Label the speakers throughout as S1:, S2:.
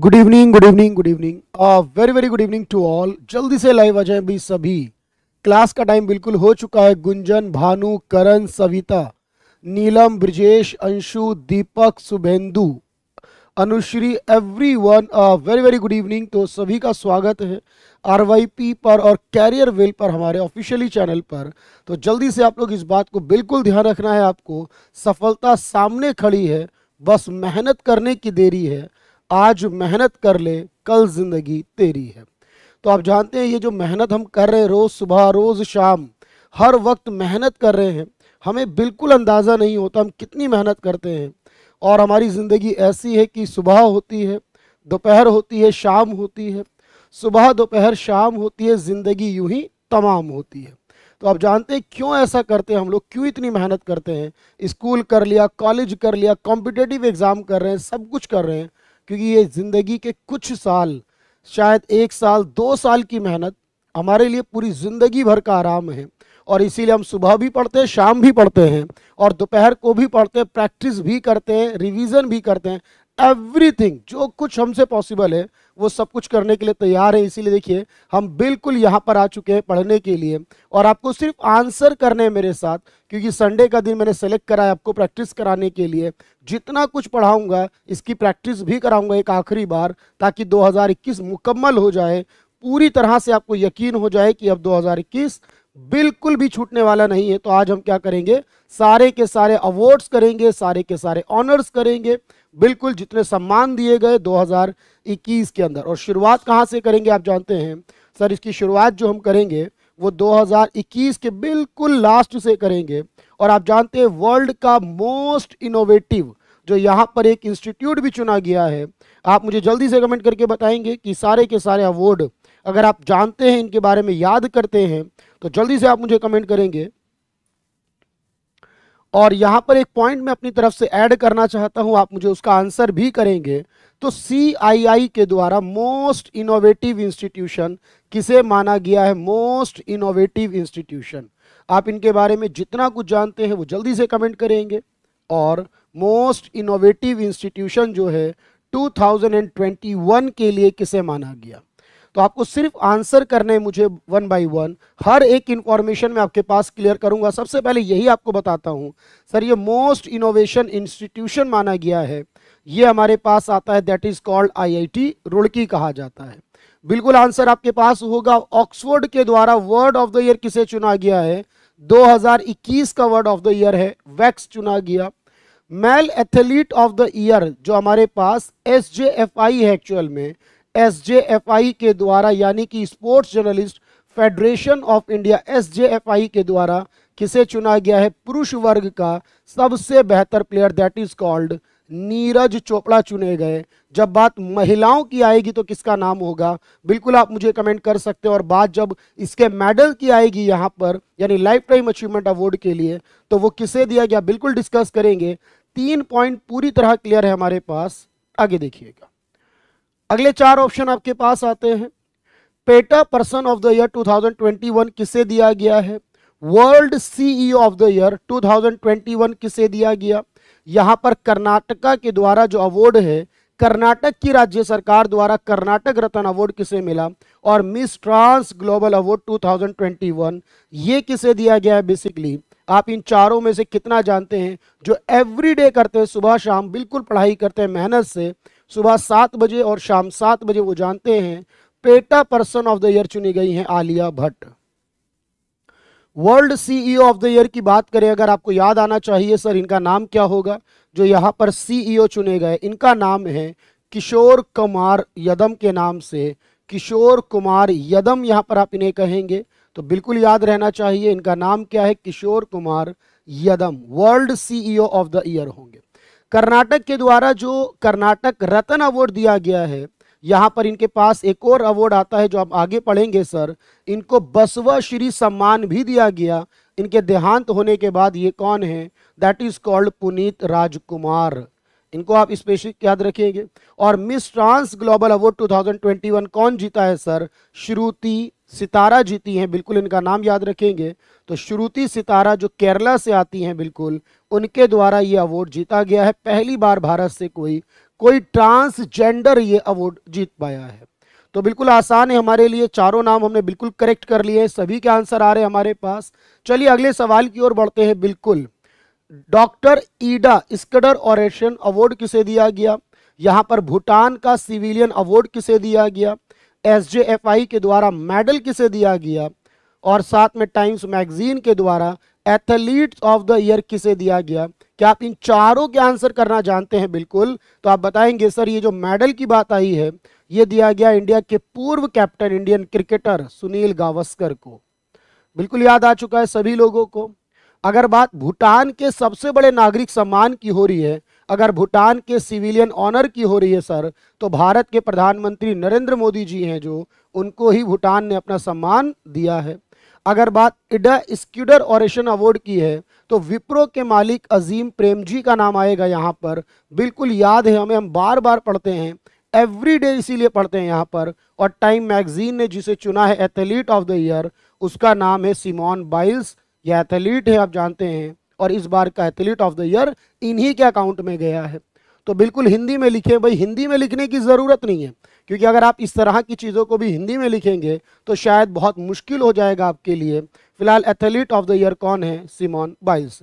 S1: good evening good evening good evening very very good evening to all जल्दी से live आ जाए भी सभी क्लास का टाइम बिल्कुल हो चुका है Gunjan Bhanu Karan Savita Neelam Brajesh Anshu Deepak Shubhendu Anushri everyone very very good evening तो सभी का स्वागत है आर पर और कैरियर वेल पर हमारे ऑफिशियली चैनल पर तो जल्दी से आप लोग इस बात को बिल्कुल ध्यान रखना है आपको सफलता सामने खड़ी है बस मेहनत करने की देरी है आज मेहनत कर ले कल ज़िंदगी तेरी है तो आप जानते हैं ये जो मेहनत हम कर रहे हैं रोज़ सुबह रोज़ शाम हर वक्त मेहनत कर रहे हैं हमें बिल्कुल अंदाज़ा नहीं होता हम कितनी मेहनत करते हैं और हमारी ज़िंदगी ऐसी है कि सुबह होती है दोपहर होती है शाम होती है सुबह दोपहर शाम होती है ज़िंदगी यूं ही तमाम होती है तो आप जानते हैं क्यों ऐसा करते हैं हम लोग क्यों इतनी मेहनत करते हैं स्कूल कर लिया कॉलेज कर लिया कॉम्पिटेटिव एग्ज़ाम कर रहे हैं सब कुछ कर रहे हैं क्योंकि ये ज़िंदगी के कुछ साल शायद एक साल दो साल की मेहनत हमारे लिए पूरी ज़िंदगी भर का आराम है और इसीलिए हम सुबह भी पढ़ते हैं शाम भी पढ़ते हैं और दोपहर को भी पढ़ते हैं प्रैक्टिस भी करते हैं रिवीजन भी करते हैं एवरीथिंग जो कुछ हमसे पॉसिबल है वो सब कुछ करने के लिए तैयार है इसीलिए देखिए हम बिल्कुल यहाँ पर आ चुके हैं पढ़ने के लिए और आपको सिर्फ आंसर करने हैं मेरे साथ क्योंकि संडे का दिन मैंने सेलेक्ट करा है आपको प्रैक्टिस कराने के लिए जितना कुछ पढ़ाऊँगा इसकी प्रैक्टिस भी कराऊंगा एक आखिरी बार ताकि दो मुकम्मल हो जाए पूरी तरह से आपको यकीन हो जाए कि अब दो बिल्कुल भी छूटने वाला नहीं है तो आज हम क्या करेंगे सारे के सारे अवार्ड्स करेंगे सारे के सारे ऑनर्स करेंगे बिल्कुल जितने सम्मान दिए गए 2021 के अंदर और शुरुआत कहाँ से करेंगे आप जानते हैं सर इसकी शुरुआत जो हम करेंगे वो 2021 के बिल्कुल लास्ट से करेंगे और आप जानते हैं वर्ल्ड का मोस्ट इनोवेटिव जो यहाँ पर एक इंस्टीट्यूट भी चुना गया है आप मुझे जल्दी से कमेंट करके बताएंगे कि सारे के सारे अवॉर्ड अगर आप जानते हैं इनके बारे में याद करते हैं तो जल्दी से आप मुझे कमेंट करेंगे और यहाँ पर एक पॉइंट मैं अपनी तरफ से ऐड करना चाहता हूँ आप मुझे उसका आंसर भी करेंगे तो सी के द्वारा मोस्ट इनोवेटिव इंस्टीट्यूशन किसे माना गया है मोस्ट इनोवेटिव इंस्टीट्यूशन आप इनके बारे में जितना कुछ जानते हैं वो जल्दी से कमेंट करेंगे और मोस्ट इनोवेटिव इंस्टीट्यूशन जो है 2021 के लिए किसे माना गया तो आपको सिर्फ आंसर करने मुझे वन बाय वन हर एक इंफॉर्मेशन में आपके पास क्लियर करूंगा सबसे पहले यही आपको बताता हूँ सर ये मोस्ट इनोवेशन इंस्टीट्यूशन माना गया है ये हमारे पास आता है that is called IIT Roorkee कहा जाता है बिल्कुल आंसर आपके पास होगा ऑक्सफोर्ड के द्वारा वर्ड ऑफ द ईयर किसे चुना गया है 2021 का वर्ड ऑफ द ईयर है वैक्स चुना गया male athlete of the year जो हमारे पास एस है एक्चुअल में एस के द्वारा यानी कि sports journalist federation of India S के द्वारा किसे चुना गया है पुरुष वर्ग का सबसे बेहतर player that is called Neeraj Chopra चुने गए जब बात महिलाओं की आएगी तो किसका नाम होगा बिल्कुल आप मुझे कमेंट कर सकते हैं और बात जब इसके मेडल की आएगी यहाँ पर यानी लाइफ टाइम अचीवमेंट अवार्ड के लिए तो वो किसे दिया गया बिल्कुल डिस्कस करेंगे तीन पॉइंट पूरी तरह क्लियर है हमारे पास आगे देखिएगा अगले चार ऑप्शन आपके पास आते हैं PETA person of the year 2021 किसे दिया गया है world CEO of the year 2021 किसे दिया गया यहां पर कर्नाटका के द्वारा जो अवार्ड है कर्नाटक की राज्य सरकार द्वारा कर्नाटक रत्न अवार्ड किसे मिला और मिस ट्रांस ग्लोबल अवार्ड 2021 ये किसे दिया गया है बेसिकली आप इन चारों में से कितना जानते हैं जो एवरीडे करते हैं सुबह शाम बिल्कुल पढ़ाई करते हैं मेहनत से सुबह सात बजे और शाम सात बजे वो जानते हैं PETA person of the year चुनी गई हैं Alia Bhatt world CEO of the year की बात करें अगर आपको याद आना चाहिए सर इनका नाम क्या होगा जो यहाँ पर सीईओ e चुने गए इनका नाम है किशोर कुमार यदम के नाम से किशोर कुमार यदम यहाँ पर आप इन्हें कहेंगे तो बिल्कुल याद रहना चाहिए इनका नाम क्या है Kishore Kumar Yadam world CEO of the year होंगे कर्नाटक के द्वारा जो कर्नाटक रत्न अवार्ड दिया गया है यहाँ पर इनके पास एक और अवार्ड आता है जो आप आगे पढ़ेंगे सर इनको बसवा श्री सम्मान भी दिया गया इनके देहांत होने के बाद ये कौन है that is called Puneet Rajkumar इनको आप स्पेशल याद रखेंगे और मिस ट्रांस ग्लोबल अवार्ड 2021 कौन जीता है सर श्रुति सितारा जीती हैं बिल्कुल इनका नाम याद रखेंगे तो श्रुति सितारा जो केरला से आती हैं बिल्कुल उनके द्वारा ये अवार्ड जीता गया है पहली बार भारत से कोई कोई ट्रांसजेंडर ये अवार्ड जीत पाया है तो बिल्कुल आसान है हमारे लिए चारों नाम हमने बिल्कुल करेक्ट कर लिए सभी के आंसर आ रहे हैं हमारे पास चलिए अगले सवाल की ओर बढ़ते हैं बिल्कुल doctor Ida Scudder oration award किसे दिया गया यहाँ पर भूटान का सिविलियन अवार्ड किसे दिया गया आई के द्वारा मेडल किसे दिया गया और साथ में टाइम्स मैगजीन के द्वारा एथलीट ऑफ द ईयर किसे दिया गया क्या आप इन चारों के आंसर करना जानते हैं बिल्कुल तो आप बताएंगे सर ये जो मेडल की बात आई है ये दिया गया इंडिया के पूर्व captain Indian cricketer Sunil Gavaskar को बिल्कुल याद आ चुका है सभी लोगों को अगर बात भूटान के सबसे बड़े नागरिक सम्मान की हो रही है अगर भूटान के सिविलियन ऑनर की हो रही है सर तो भारत के प्रधानमंत्री नरेंद्र मोदी जी हैं जो उनको ही भूटान ने अपना सम्मान दिया है अगर बात इडा स्क्यूडर ऑरेशन अवार्ड की है तो विप्रो के मालिक अजीम प्रेम जी का नाम आएगा यहाँ पर बिल्कुल याद है हमें हम बार बार पढ़ते हैं एवरी डे इसीलिए पढ़ते हैं यहाँ पर और टाइम मैगजीन ने जिसे चुना है एथलीट ऑफ द ईयर उसका नाम है सीमॉन बाइल्स या एथलीट है आप जानते हैं और इस बार का एथलीट ऑफ द ईयर इन्हीं के अकाउंट में गया है तो बिल्कुल हिंदी में लिखें भाई हिंदी में लिखने की ज़रूरत नहीं है क्योंकि अगर आप इस तरह की चीज़ों को भी हिंदी में लिखेंगे तो शायद बहुत मुश्किल हो जाएगा आपके लिए फिलहाल एथलीट ऑफ द ईयर कौन है सिमोन बाइल्स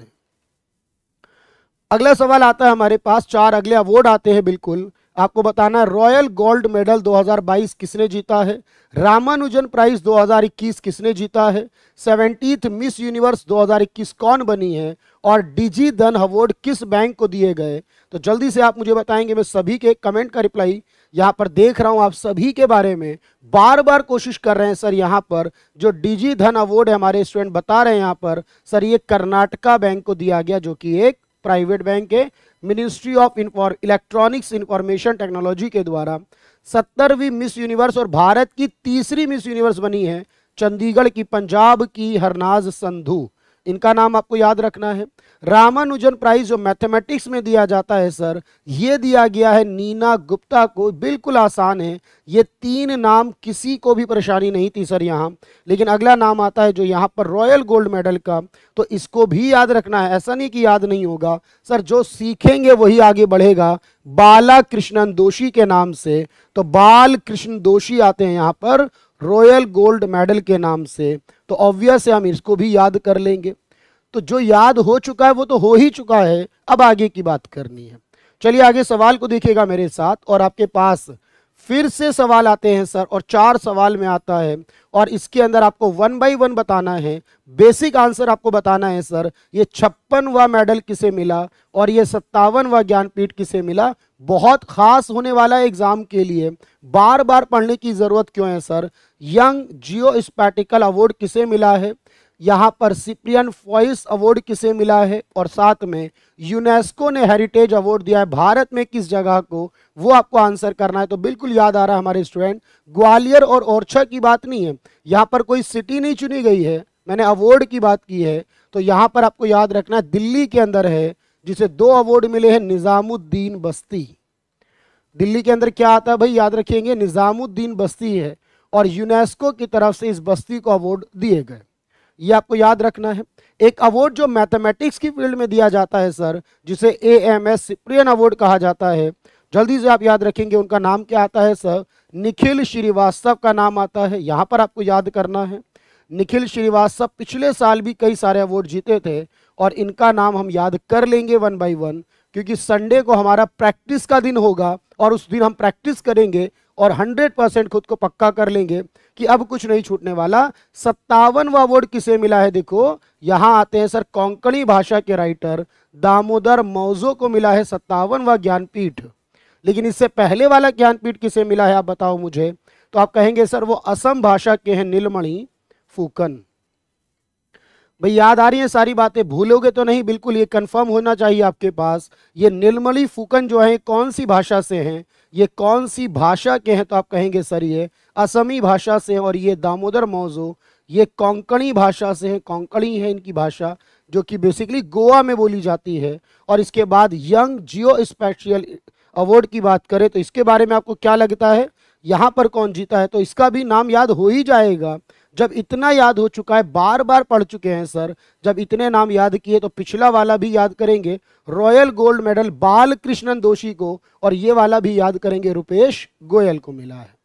S1: अगला सवाल आता है हमारे पास चार अगले अवार्ड आते हैं बिल्कुल आपको बताना रॉयल गोल्ड मेडल 2022 किसने जीता है रामानुजन प्राइज 2021 किसने जीता है सेवेंटीथ मिस यूनिवर्स 2021 कौन बनी है और डीजी धन अवार्ड किस बैंक को दिए गए तो जल्दी से आप मुझे बताएंगे मैं सभी के कमेंट का रिप्लाई यहाँ पर देख रहा हूँ आप सभी के बारे में बार बार कोशिश कर रहे हैं सर यहाँ पर जो डीजी धन अवार्ड हमारे स्टूडेंट बता रहे हैं यहाँ पर सर ये कर्नाटका बैंक को दिया गया जो कि एक प्राइवेट बैंक है ministry of electronics information technology के द्वारा सत्तरवीं मिस यूनिवर्स और भारत की तीसरी मिस यूनिवर्स बनी है चंडीगढ़ की पंजाब की हरनाज संधू इनका नाम आपको याद रखना है रामानुजन प्राइज जो मैथमेटिक्स में दिया जाता है सर ये दिया गया है नीना गुप्ता को बिल्कुल आसान है ये तीन नाम किसी को भी परेशानी नहीं थी सर यहाँ लेकिन अगला नाम आता है जो यहाँ पर रॉयल गोल्ड मेडल का तो इसको भी याद रखना है ऐसा नहीं कि याद नहीं होगा सर जो सीखेंगे वही आगे बढ़ेगा बाला कृष्णन दोषी के नाम से तो बाल कृष्ण दोषी आते हैं यहाँ पर रॉयल गोल्ड मेडल के नाम से तो ऑब्वियस है हम इसको भी याद कर लेंगे तो जो याद हो चुका है वो तो हो ही चुका है अब आगे की बात करनी है चलिए आगे सवाल को देखिएगा मेरे साथ और आपके पास फिर से सवाल आते हैं सर और चार सवाल में आता है और इसके अंदर आपको वन बाई वन बताना है बेसिक आंसर आपको बताना है सर ये छप्पन व मेडल किसे मिला और ये व ज्ञानपीठ किसे मिला बहुत खास होने वाला एग्ज़ाम के लिए बार बार पढ़ने की ज़रूरत क्यों है sir young geospatial award किसे मिला है यहाँ पर सिप्रियन फॉइस अवार्ड किसे मिला है और साथ में यूनेस्को ने हेरिटेज अवार्ड दिया है भारत में किस जगह को वो आपको आंसर करना है तो बिल्कुल याद आ रहा है हमारे स्टूडेंट ग्वालियर और ओरछा की बात नहीं है यहाँ पर कोई सिटी नहीं चुनी गई है मैंने अवार्ड की बात की है तो यहाँ पर आपको याद रखना है दिल्ली के अंदर है जिसे दो अवार्ड मिले हैं निज़ामुद्दीन बस्ती दिल्ली के अंदर क्या आता है भाई याद रखेंगे निज़ामुद्दीन बस्ती है और यूनेस्को की तरफ से इस बस्ती को अवार्ड दिए गए ये आपको याद रखना है एक अवार्ड जो मैथमेटिक्स की फील्ड में दिया जाता है सर जिसे A M S Cyprian award कहा जाता है जल्दी से आप याद रखेंगे उनका नाम क्या आता है सर निखिल श्रीवास्तव का नाम आता है यहाँ पर आपको याद करना है निखिल श्रीवास्तव पिछले साल भी कई सारे अवार्ड जीते थे और इनका नाम हम याद कर लेंगे वन बाई वन क्योंकि संडे को हमारा प्रैक्टिस का दिन होगा और उस दिन हम प्रैक्टिस करेंगे और 100 परसेंट खुद को पक्का कर लेंगे कि अब कुछ नहीं छूटने वाला सत्तावन वोट किसे मिला है देखो यहां आते हैं सर कोंकणी भाषा के राइटर दामोदर मौजो को मिला है व ज्ञानपीठ लेकिन इससे पहले वाला ज्ञानपीठ किसे मिला है आप बताओ मुझे तो आप कहेंगे सर वो असम भाषा के हैं नीलमणि फूकन भाई याद आ रही है सारी बातें भूलोगे तो नहीं बिल्कुल ये कंफर्म होना चाहिए आपके पास ये निर्मली फूकन जो है कौन सी भाषा से हैं ये कौन सी भाषा के हैं तो आप कहेंगे सर ये असमी भाषा से और ये दामोदर मौजो ये कोंकणी भाषा से हैं कोंकणी है इनकी भाषा जो कि बेसिकली गोवा में बोली जाती है और इसके बाद यंग जियो स्पेशल अवार्ड की बात करें तो इसके बारे में आपको क्या लगता है यहाँ पर कौन जीता है तो इसका भी नाम याद हो ही जाएगा जब इतना याद हो चुका है बार बार पढ़ चुके हैं सर जब इतने नाम याद किए तो पिछला वाला भी याद करेंगे रॉयल गोल्ड मेडल बाल कृष्णन दोषी को और ये वाला भी याद करेंगे रुपेश गोयल को मिला है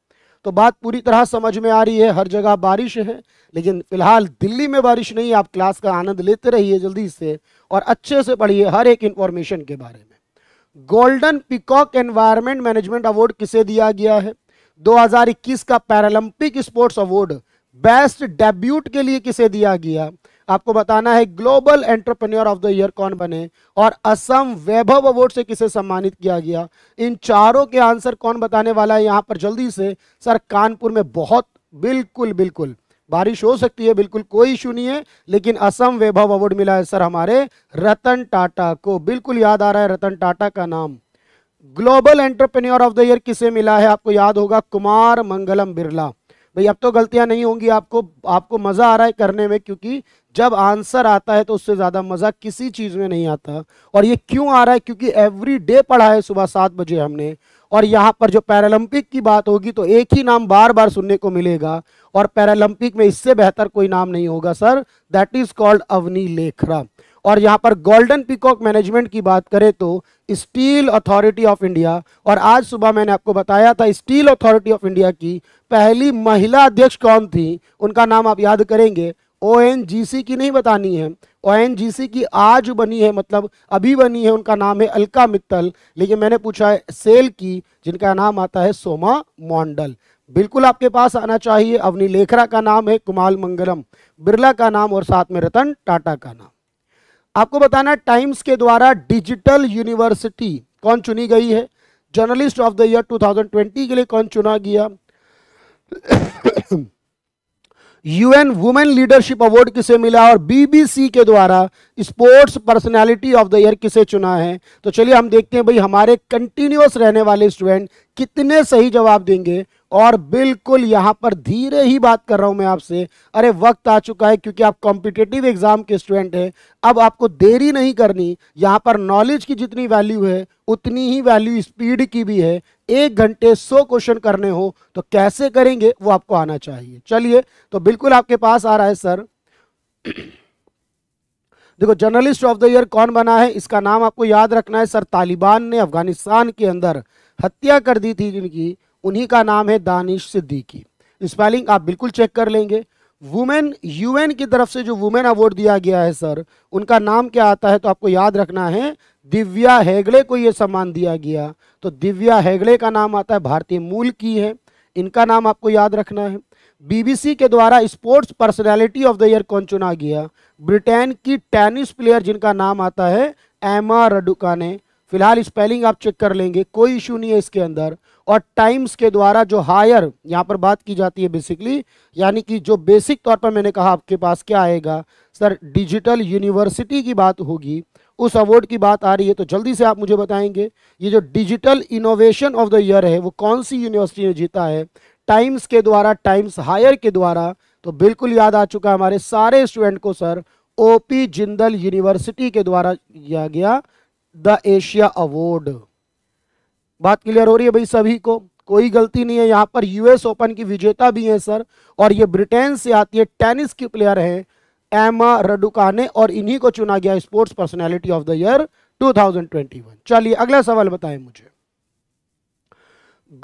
S1: तो बात पूरी तरह समझ में आ रही है हर जगह बारिश है लेकिन फिलहाल दिल्ली में बारिश नहीं है आप क्लास का आनंद लेते रहिए जल्दी से और अच्छे से पढ़िए हर एक इंफॉर्मेशन के बारे में golden peacock environment management award किसे दिया गया है 2021 का Paralympic sports award best debut के लिए किसे दिया गया आपको बताना है global entrepreneur of the year कौन बने और असम वैभव अवार्ड से किसे सम्मानित किया गया इन चारों के आंसर कौन बताने वाला है यहां पर जल्दी से सर कानपुर में बहुत बिल्कुल बिल्कुल बारिश हो सकती है बिल्कुल कोई इशू नहीं है लेकिन असम वैभव अवार्ड मिला है सर हमारे रतन टाटा को बिल्कुल याद आ रहा है रतन टाटा का नाम global entrepreneur of the year किसे मिला है आपको याद होगा कुमार मंगलम बिरला भाई अब तो गलतियां नहीं होंगी आपको आपको मज़ा आ रहा है करने में क्योंकि जब आंसर आता है तो उससे ज़्यादा मज़ा किसी चीज़ में नहीं आता और ये क्यों आ रहा है क्योंकि एवरी डे पढ़ा है सुबह सात बजे हमने और यहाँ पर जो पैरालंपिक की बात होगी तो एक ही नाम बार बार सुनने को मिलेगा और पैरालंपिक में इससे बेहतर कोई नाम नहीं होगा sir that is called Avani Lekhara और यहाँ पर गोल्डन पिकॉक मैनेजमेंट की बात करें तो स्टील अथॉरिटी ऑफ इंडिया और आज सुबह मैंने आपको बताया था स्टील अथॉरिटी ऑफ इंडिया की पहली महिला अध्यक्ष कौन थी उनका नाम आप याद करेंगे ओ की नहीं बतानी है ओ की आज बनी है मतलब अभी बनी है उनका नाम है अलका मित्तल लेकिन मैंने पूछा है सेल की जिनका नाम आता है सोमा मोंडल बिल्कुल आपके पास आना चाहिए अवनी लेखरा का नाम है कुमाल मंगलम बिरला का नाम और साथ में रतन टाटा का नाम आपको बताना टाइम्स के द्वारा डिजिटल यूनिवर्सिटी कौन चुनी गई है जर्नलिस्ट ऑफ द ईयर 2020 के लिए कौन चुना गया यूएन वुमेन लीडरशिप अवार्ड किसे मिला और बीबीसी के द्वारा sports personality of the year किसे चुना है तो चलिए हम देखते हैं भाई हमारे कंटिन्यूस रहने वाले स्टूडेंट कितने सही जवाब देंगे और बिल्कुल यहां पर धीरे ही बात कर रहा हूं मैं आपसे अरे वक्त आ चुका है क्योंकि आप कॉम्पिटेटिव एग्जाम के स्टूडेंट हैं अब आपको देरी नहीं करनी यहां पर नॉलेज की जितनी वैल्यू है उतनी ही वैल्यू स्पीड की भी है एक घंटे सौ क्वेश्चन करने हो तो कैसे करेंगे वो आपको आना चाहिए चलिए तो बिल्कुल आपके पास आ रहा है सर देखो जर्नलिस्ट ऑफ द ईयर कौन बना है इसका नाम आपको याद रखना है सर तालिबान ने अफगानिस्तान के अंदर हत्या कर दी थी जिनकी उन्हीं का नाम है दानिश सिद्दीकी स्पेलिंग आप बिल्कुल चेक कर लेंगे वुमेन यूएन की तरफ से जो वुमेन अवार्ड दिया गया है सर उनका नाम क्या आता है तो आपको याद रखना है दिव्या हेगड़े को ये सम्मान दिया गया तो दिव्या हेगड़े का नाम आता है भारतीय मूल की है इनका नाम आपको याद रखना है बीबीसी के द्वारा sports personality of the year कौन चुना गया ब्रिटेन की टेनिस प्लेयर जिनका नाम आता है एमा रडुका ने फिलहाल स्पेलिंग आप चेक कर लेंगे कोई इशू नहीं है इसके अंदर और टाइम्स के द्वारा जो हायर यहाँ पर बात की जाती है बेसिकली यानी कि जो बेसिक तौर पर मैंने कहा आपके पास क्या आएगा सर डिजिटल यूनिवर्सिटी की बात होगी उस अवार्ड की बात आ रही है तो जल्दी से आप मुझे बताएंगे ये जो digital innovation of the year है वो कौन सी यूनिवर्सिटी ने जीता है टाइम्स के द्वारा टाइम्स हायर के द्वारा तो बिल्कुल याद आ चुका हमारे सारे स्टूडेंट को sir O P Jindal university के द्वारा किया गया द एशिया अवार्ड बात क्लियर हो रही है भाई सभी को कोई गलती नहीं है यहाँ पर यूएस ओपन की विजेता भी है सर और ये ब्रिटेन से आती है टेनिस की प्लेयर है एमा रडुकाने और इन्हीं को चुना गया sports personality of the year 2021 चलिए अगला सवाल बताएं मुझे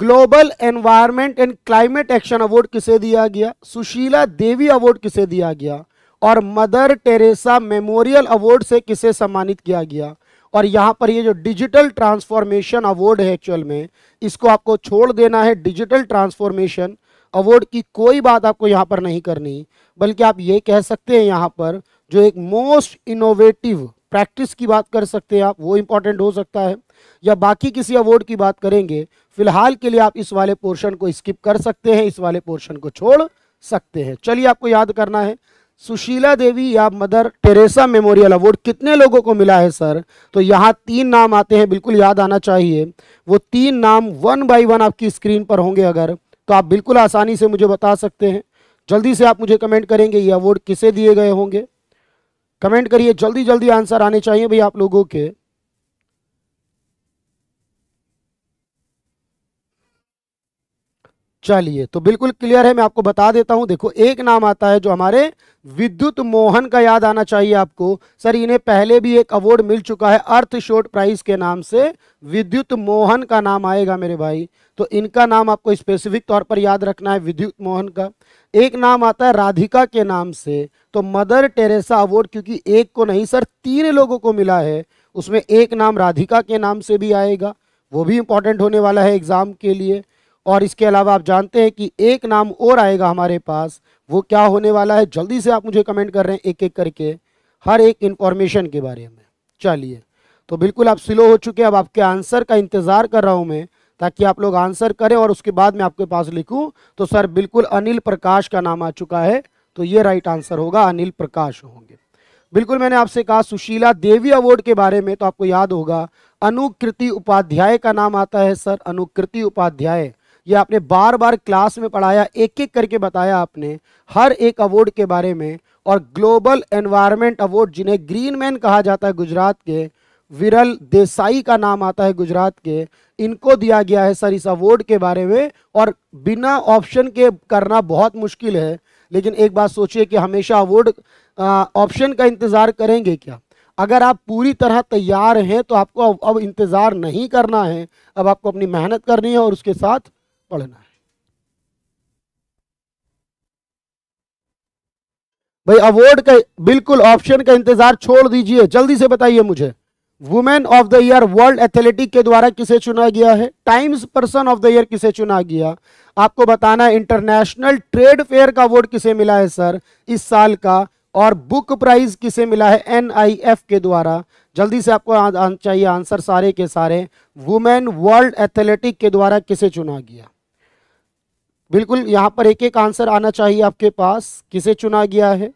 S1: global environment and climate action award किसे दिया गया सुशीला देवी अवार्ड किसे दिया गया और मदर टेरेसा मेमोरियल अवार्ड से किसे सम्मानित किया गया और यहां पर ये जो डिजिटल ट्रांसफॉर्मेशन अवार्ड है एक्चुअल में इसको आपको छोड़ देना है डिजिटल ट्रांसफॉर्मेशन अवॉर्ड की कोई बात आपको यहाँ पर नहीं करनी बल्कि आप ये कह सकते हैं यहाँ पर जो एक मोस्ट इनोवेटिव प्रैक्टिस की बात कर सकते हैं आप वो इम्पोर्टेंट हो सकता है या बाकी किसी अवार्ड की बात करेंगे फिलहाल के लिए आप इस वाले पोर्शन को स्किप कर सकते हैं इस वाले पोर्शन को छोड़ सकते हैं चलिए आपको याद करना है सुशीला देवी या मदर टेरेसा मेमोरियल अवार्ड कितने लोगों को मिला है सर तो यहाँ तीन नाम आते हैं बिल्कुल याद आना चाहिए वो तीन नाम वन बाई वन आपकी स्क्रीन पर होंगे अगर तो आप बिल्कुल आसानी से मुझे बता सकते हैं जल्दी से आप मुझे कमेंट करेंगे ये अवार्ड किसे दिए गए होंगे कमेंट करिए जल्दी जल्दी आंसर आने चाहिए भाई आप लोगों के चलिए तो बिल्कुल क्लियर है मैं आपको बता देता हूं देखो एक नाम आता है जो हमारे विद्युत मोहन का याद आना चाहिए आपको सर इन्हें पहले भी एक अवार्ड मिल चुका है अर्थ शोर्ट प्राइज के नाम से विद्युत मोहन का नाम आएगा मेरे भाई तो इनका नाम आपको स्पेसिफिक तौर पर याद रखना है विद्युत मोहन का एक नाम आता है राधिका के नाम से तो मदर टेरेसा अवार्ड क्योंकि एक को नहीं सर तीन लोगों को मिला है उसमें एक नाम राधिका के नाम से भी आएगा वो भी इंपॉर्टेंट होने वाला है एग्ज़ाम के लिए और इसके अलावा आप जानते हैं कि एक नाम और आएगा हमारे पास वो क्या होने वाला है जल्दी से आप मुझे कमेंट कर रहे हैं एक एक करके हर एक इंफॉर्मेशन के बारे में चलिए तो बिल्कुल आप स्लो हो चुके हैं अब आपके आंसर का इंतज़ार कर रहा हूं मैं ताकि आप लोग आंसर करें और उसके बाद मैं आपके पास लिखूं तो सर बिल्कुल अनिल प्रकाश का नाम आ चुका है तो ये राइट आंसर होगा अनिल प्रकाश होंगे बिल्कुल मैंने आपसे कहा सुशीला देवी अवार्ड के बारे में तो आपको याद होगा अनुकृति उपाध्याय का नाम आता है सर अनुकृति उपाध्याय ये आपने बार बार क्लास में पढ़ाया एक एक करके बताया आपने हर एक अवार्ड के बारे में और ग्लोबल एनवायरमेंट अवार्ड जिन्हें ग्रीन मैन कहा जाता है गुजरात के विरल देसाई का नाम आता है गुजरात के इनको दिया गया है सर इस अवार्ड के बारे में और बिना ऑप्शन के करना बहुत मुश्किल है लेकिन एक बात सोचिए कि हमेशा अवार्ड ऑप्शन का इंतज़ार करेंगे क्या अगर आप पूरी तरह तैयार हैं तो आपको अब, अब इंतज़ार नहीं करना है अब आपको अपनी मेहनत करनी है और उसके साथ पढ़ना है भाई अवार्ड का बिल्कुल ऑप्शन का इंतजार छोड़ दीजिए जल्दी से बताइए मुझे women of the year world athletic के द्वारा किसे चुना गया है Times person of the year किसे चुना गया आपको बताना है इंटरनेशनल ट्रेड फेयर का अवार्ड किसे मिला है सर इस साल का और बुक प्राइज किसे मिला है एनआईएफ के द्वारा जल्दी से आपको आ, आ, चाहिए आंसर सारे के सारे वुमेन वर्ल्ड एथलेटिक के द्वारा किसे चुना गया बिल्कुल यहाँ पर एक एक आंसर आना चाहिए आपके पास किसे चुना गया है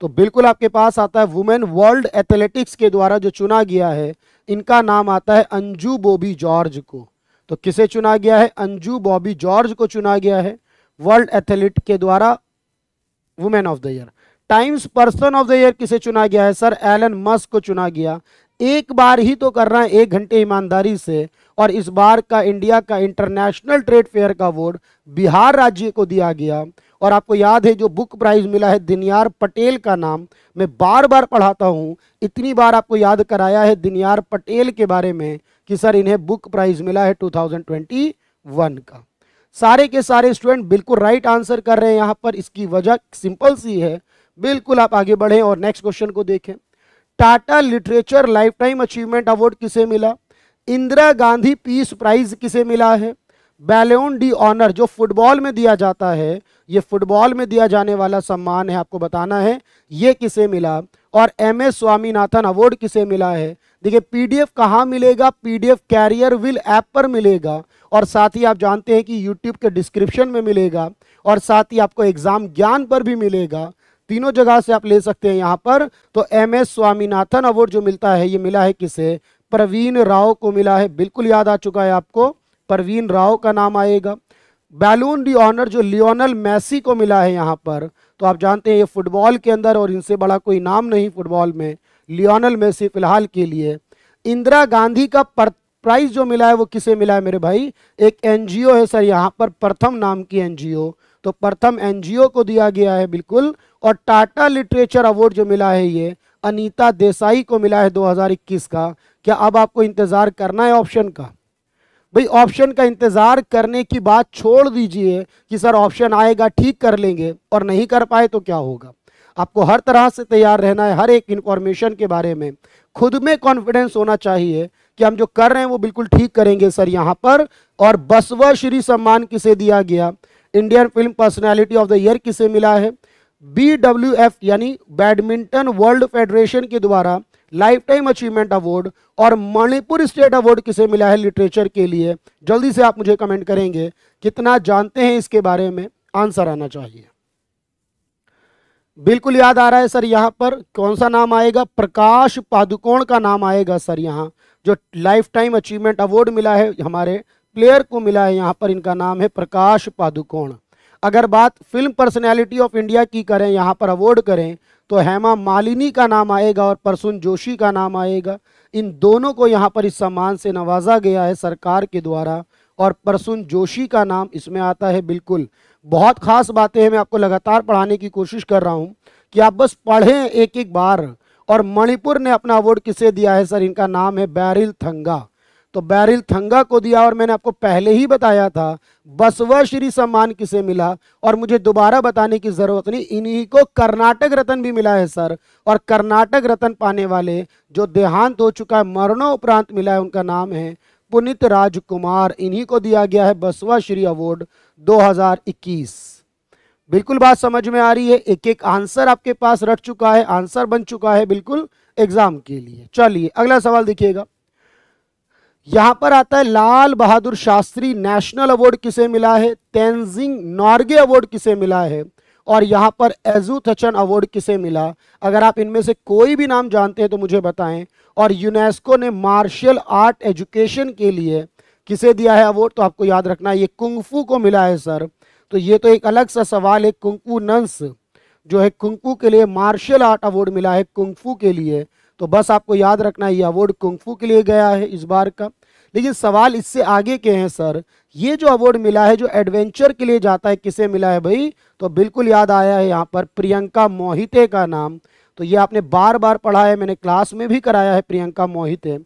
S1: तो बिल्कुल आपके पास आता है वुमेन वर्ल्ड एथलेटिक्स के द्वारा जो चुना गया है इनका नाम आता है अंजू बॉबी जॉर्ज को तो किसे चुना गया है अंजू बॉबी जॉर्ज को चुना गया है वर्ल्ड एथलीट के द्वारा women of the year Times person of the year किसे चुना गया है सर एलन मस्क को चुना गया एक बार ही तो कर रहा है एक घंटे ईमानदारी से और इस बार का इंडिया का इंटरनेशनल ट्रेड फेयर का अवार्ड बिहार राज्य को दिया गया और आपको याद है जो बुक प्राइज मिला है दिनियार पटेल का नाम मैं बार बार पढ़ाता हूँ इतनी बार आपको याद कराया है दिनियार पटेल के बारे में कि सर इन्हें बुक प्राइज मिला है टू का सारे के सारे स्टूडेंट बिल्कुल राइट आंसर कर रहे हैं यहाँ पर इसकी वजह सिंपल सी है बिल्कुल आप आगे बढ़ें और नेक्स्ट क्वेश्चन को देखें Tata literature life time achievement award किसे मिला इंदिरा गांधी पीस प्राइज किसे मिला है बैलोन डी ऑनर जो फुटबॉल में दिया जाता है ये फुटबॉल में दिया जाने वाला सम्मान है आपको बताना है ये किसे मिला और एम एस स्वामीनाथन अवार्ड किसे मिला है देखिए पीडीएफ कहाँ मिलेगा पीडीएफ कैरियर विल ऐप पर मिलेगा और साथ ही आप जानते हैं कि यूट्यूब के डिस्क्रिप्शन में मिलेगा और साथ ही आपको एग्ज़ाम ज्ञान पर भी मिलेगा तीनों जगह से आप ले सकते हैं यहाँ पर तो एम एस स्वामीनाथन अवार्ड जो मिलता है ये मिला है किसे प्रवीण राव को मिला है बिल्कुल याद आ चुका है आपको प्रवीण राव का नाम आएगा बैलून डी ऑनर जो लियोनल मैसी को मिला है यहाँ पर तो आप जानते हैं ये फुटबॉल के अंदर और इनसे बड़ा कोई नाम नहीं फुटबॉल में लियोनल मैसी फिलहाल के लिए इंदिरा गांधी का प्राइज जो मिला है वो किसे मिला है मेरे भाई एक एनजीओ है सर यहाँ पर प्रथम नाम की एनजीओ तो प्रथम एनजीओ को दिया गया है बिल्कुल और टाटा लिटरेचर अवार्ड जो मिला है ये अनीता देसाई को मिला है 2021 का क्या अब आपको इंतज़ार करना है ऑप्शन का भाई ऑप्शन का इंतज़ार करने की बात छोड़ दीजिए कि सर ऑप्शन आएगा ठीक कर लेंगे और नहीं कर पाए तो क्या होगा आपको हर तरह से तैयार रहना है हर एक इंफॉर्मेशन के बारे में खुद में कॉन्फिडेंस होना चाहिए कि हम जो कर रहे हैं वो बिल्कुल ठीक करेंगे सर यहाँ पर और बसवा श्री सम्मान किसे दिया गया Indian film personality of the year किसे मिला है बी डब्ल्यू एफ यानी बैडमिंटन वर्ल्ड फेडरेशन के द्वारा लाइफ टाइम अचीवमेंट अवार्ड और मणिपुर स्टेट अवार्ड किसे मिला है लिटरेचर के लिए जल्दी से आप मुझे कमेंट करेंगे कितना जानते हैं इसके बारे में आंसर आना चाहिए बिल्कुल याद आ रहा है सर यहाँ पर कौन सा नाम आएगा प्रकाश पादुकोण का नाम आएगा सर यहाँ जो लाइफ टाइम अचीवमेंट अवार्ड मिला है हमारे प्लेयर को मिला है यहाँ पर इनका नाम है प्रकाश पादुकोण अगर बात फिल्म पर्सनैलिटी ऑफ इंडिया की करें यहाँ पर अवॉर्ड करें तो हेमा मालिनी का नाम आएगा और परसुन जोशी का नाम आएगा इन दोनों को यहाँ पर इस सम्मान से नवाजा गया है सरकार के द्वारा और परसुन जोशी का नाम इसमें आता है बिल्कुल बहुत ख़ास बातें हैं मैं आपको लगातार पढ़ाने की कोशिश कर रहा हूँ कि आप बस पढ़ें एक एक बार और मणिपुर ने अपना अवार्ड किसे दिया है सर इनका नाम है बैरिल थंगा तो बैरिल थंगा को दिया और मैंने आपको पहले ही बताया था बसवा श्री सम्मान किसे मिला और मुझे दोबारा बताने की ज़रूरत नहीं इन्हीं को कर्नाटक रत्न भी मिला है सर और कर्नाटक रत्न पाने वाले जो देहांत हो चुका है मरणोपरांत मिला है उनका नाम है पुनित राजकुमार इन्हीं को दिया गया है बसवा श्री अवार्ड 2021 बिल्कुल बात समझ में आ रही है एक एक आंसर आपके पास रख चुका है आंसर बन चुका है बिल्कुल एग्जाम के लिए चलिए अगला सवाल देखिएगा यहां पर आता है लाल बहादुर शास्त्री नेशनल अवार्ड किसे मिला है तेंजिंग नॉर्गे अवार्ड किसे मिला है और यहाँ पर एजू थचन अवार्ड किसे मिला अगर आप इनमें से कोई भी नाम जानते हैं तो मुझे बताएं और यूनेस्को ने मार्शल आर्ट एजुकेशन के लिए किसे दिया है अवार्ड तो आपको याद रखना है ये कुंगफू को मिला है सर तो ये तो एक अलग सा सवाल है कुंकू नंस जो है कुंकू के लिए मार्शल आर्ट अवार्ड मिला है कुंगफू के लिए तो बस आपको याद रखना है ये अवार्ड कुंगफू के लिए गया है इस बार का लेकिन सवाल इससे आगे के हैं सर ये जो अवार्ड मिला है जो एडवेंचर के लिए जाता है किसे मिला है भाई तो बिल्कुल याद आया है यहाँ पर प्रियंका मोहिते का नाम तो ये आपने बार बार पढ़ा है मैंने क्लास में भी कराया है प्रियंका मोहिते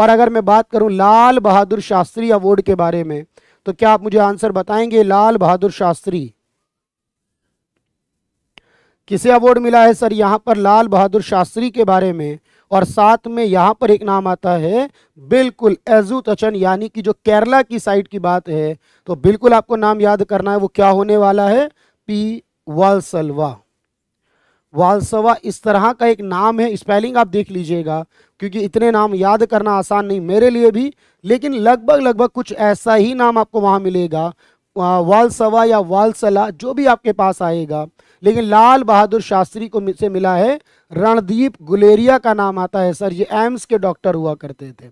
S1: और अगर मैं बात करूँ लाल बहादुर शास्त्री अवार्ड के बारे में तो क्या आप मुझे आंसर बताएंगे लाल बहादुर शास्त्री किसे अवार्ड मिला है सर यहाँ पर लाल बहादुर शास्त्री के बारे में और साथ में यहाँ पर एक नाम आता है बिल्कुल एजुतचन यानी कि जो केरला की साइड की बात है तो बिल्कुल आपको नाम याद करना है वो क्या होने वाला है पी वालसलवा वालसवा इस तरह का एक नाम है स्पेलिंग आप देख लीजिएगा क्योंकि इतने नाम याद करना आसान नहीं मेरे लिए भी लेकिन लगभग लगभग कुछ ऐसा ही नाम आपको वहाँ मिलेगा वालसवा या वालसला जो भी आपके पास आएगा लेकिन लाल बहादुर शास्त्री को से मिला है रणदीप गुलेरिया का नाम आता है सर ये एम्स के डॉक्टर हुआ करते थे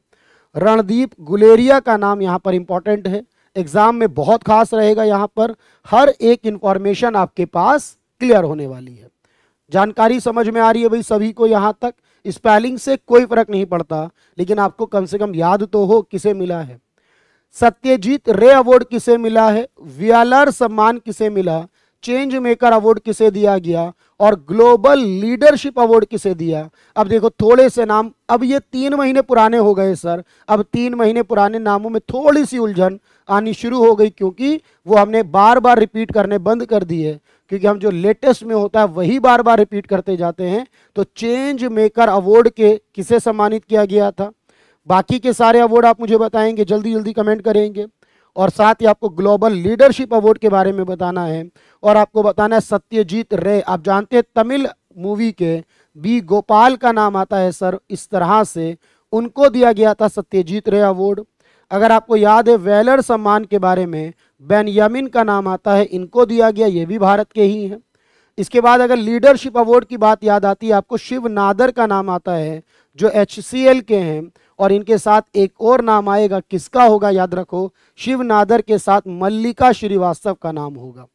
S1: रणदीप गुलेरिया का नाम यहाँ पर इम्पॉर्टेंट है एग्ज़ाम में बहुत खास रहेगा यहाँ पर हर एक इंफॉर्मेशन आपके पास क्लियर होने वाली है जानकारी समझ में आ रही है भाई सभी को यहाँ तक स्पेलिंग से कोई फर्क नहीं पड़ता लेकिन आपको कम से कम याद तो हो किसे मिला है सत्यजीत रे अवार्ड किसे मिला है व्यालर सम्मान किसे मिला चेंज मेकर अवार्ड किसे दिया गया और ग्लोबल लीडरशिप अवार्ड किसे दिया अब देखो थोड़े से नाम अब ये तीन महीने पुराने हो गए सर अब तीन महीने पुराने नामों में थोड़ी सी उलझन आनी शुरू हो गई क्योंकि वो हमने बार बार रिपीट करने बंद कर दिए क्योंकि हम जो लेटेस्ट में होता है वही बार बार रिपीट करते जाते हैं तो चेंज मेकर अवार्ड के किसे सम्मानित किया गया था बाकी के सारे अवार्ड आप मुझे बताएंगे जल्दी जल्दी कमेंट करेंगे और साथ ही आपको ग्लोबल लीडरशिप अवार्ड के बारे में बताना है और आपको बताना है सत्यजीत रे आप जानते हैं तमिल मूवी के बी गोपाल का नाम आता है सर इस तरह से उनको दिया गया था सत्यजीत रे अवार्ड अगर आपको याद है वेलर सम्मान के बारे में बेनयामिन का नाम आता है इनको दिया गया ये भी भारत के ही हैं इसके बाद अगर लीडरशिप अवार्ड की बात याद आती है आपको शिव नादर का नाम आता है जो एच के हैं और इनके साथ एक और नाम आएगा किसका होगा याद रखो शिवनादर के साथ मल्लिका श्रीवास्तव का नाम होगा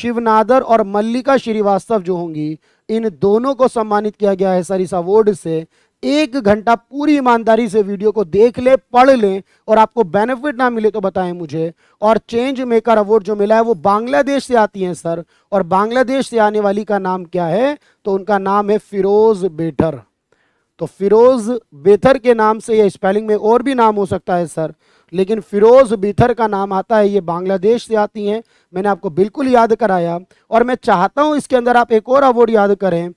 S1: शिवनादर और मल्लिका श्रीवास्तव जो होंगी इन दोनों को सम्मानित किया गया है सर इस अवार्ड से एक घंटा पूरी ईमानदारी से वीडियो को देख ले पढ़ लें और आपको बेनिफिट ना मिले तो बताएं मुझे और चेंज मेकर अवार्ड जो मिला है वो बांग्लादेश से आती हैं सर और बांग्लादेश से आने वाली का नाम क्या है तो उनका नाम है फिरोज बेटर तो फिरोज़ बेथर के नाम से यह स्पेलिंग में और भी नाम हो सकता है सर लेकिन फिरोज़ बीथर का नाम आता है ये बांग्लादेश से आती हैं मैंने आपको बिल्कुल याद कराया और मैं चाहता हूँ इसके अंदर आप एक और अवार्ड याद करें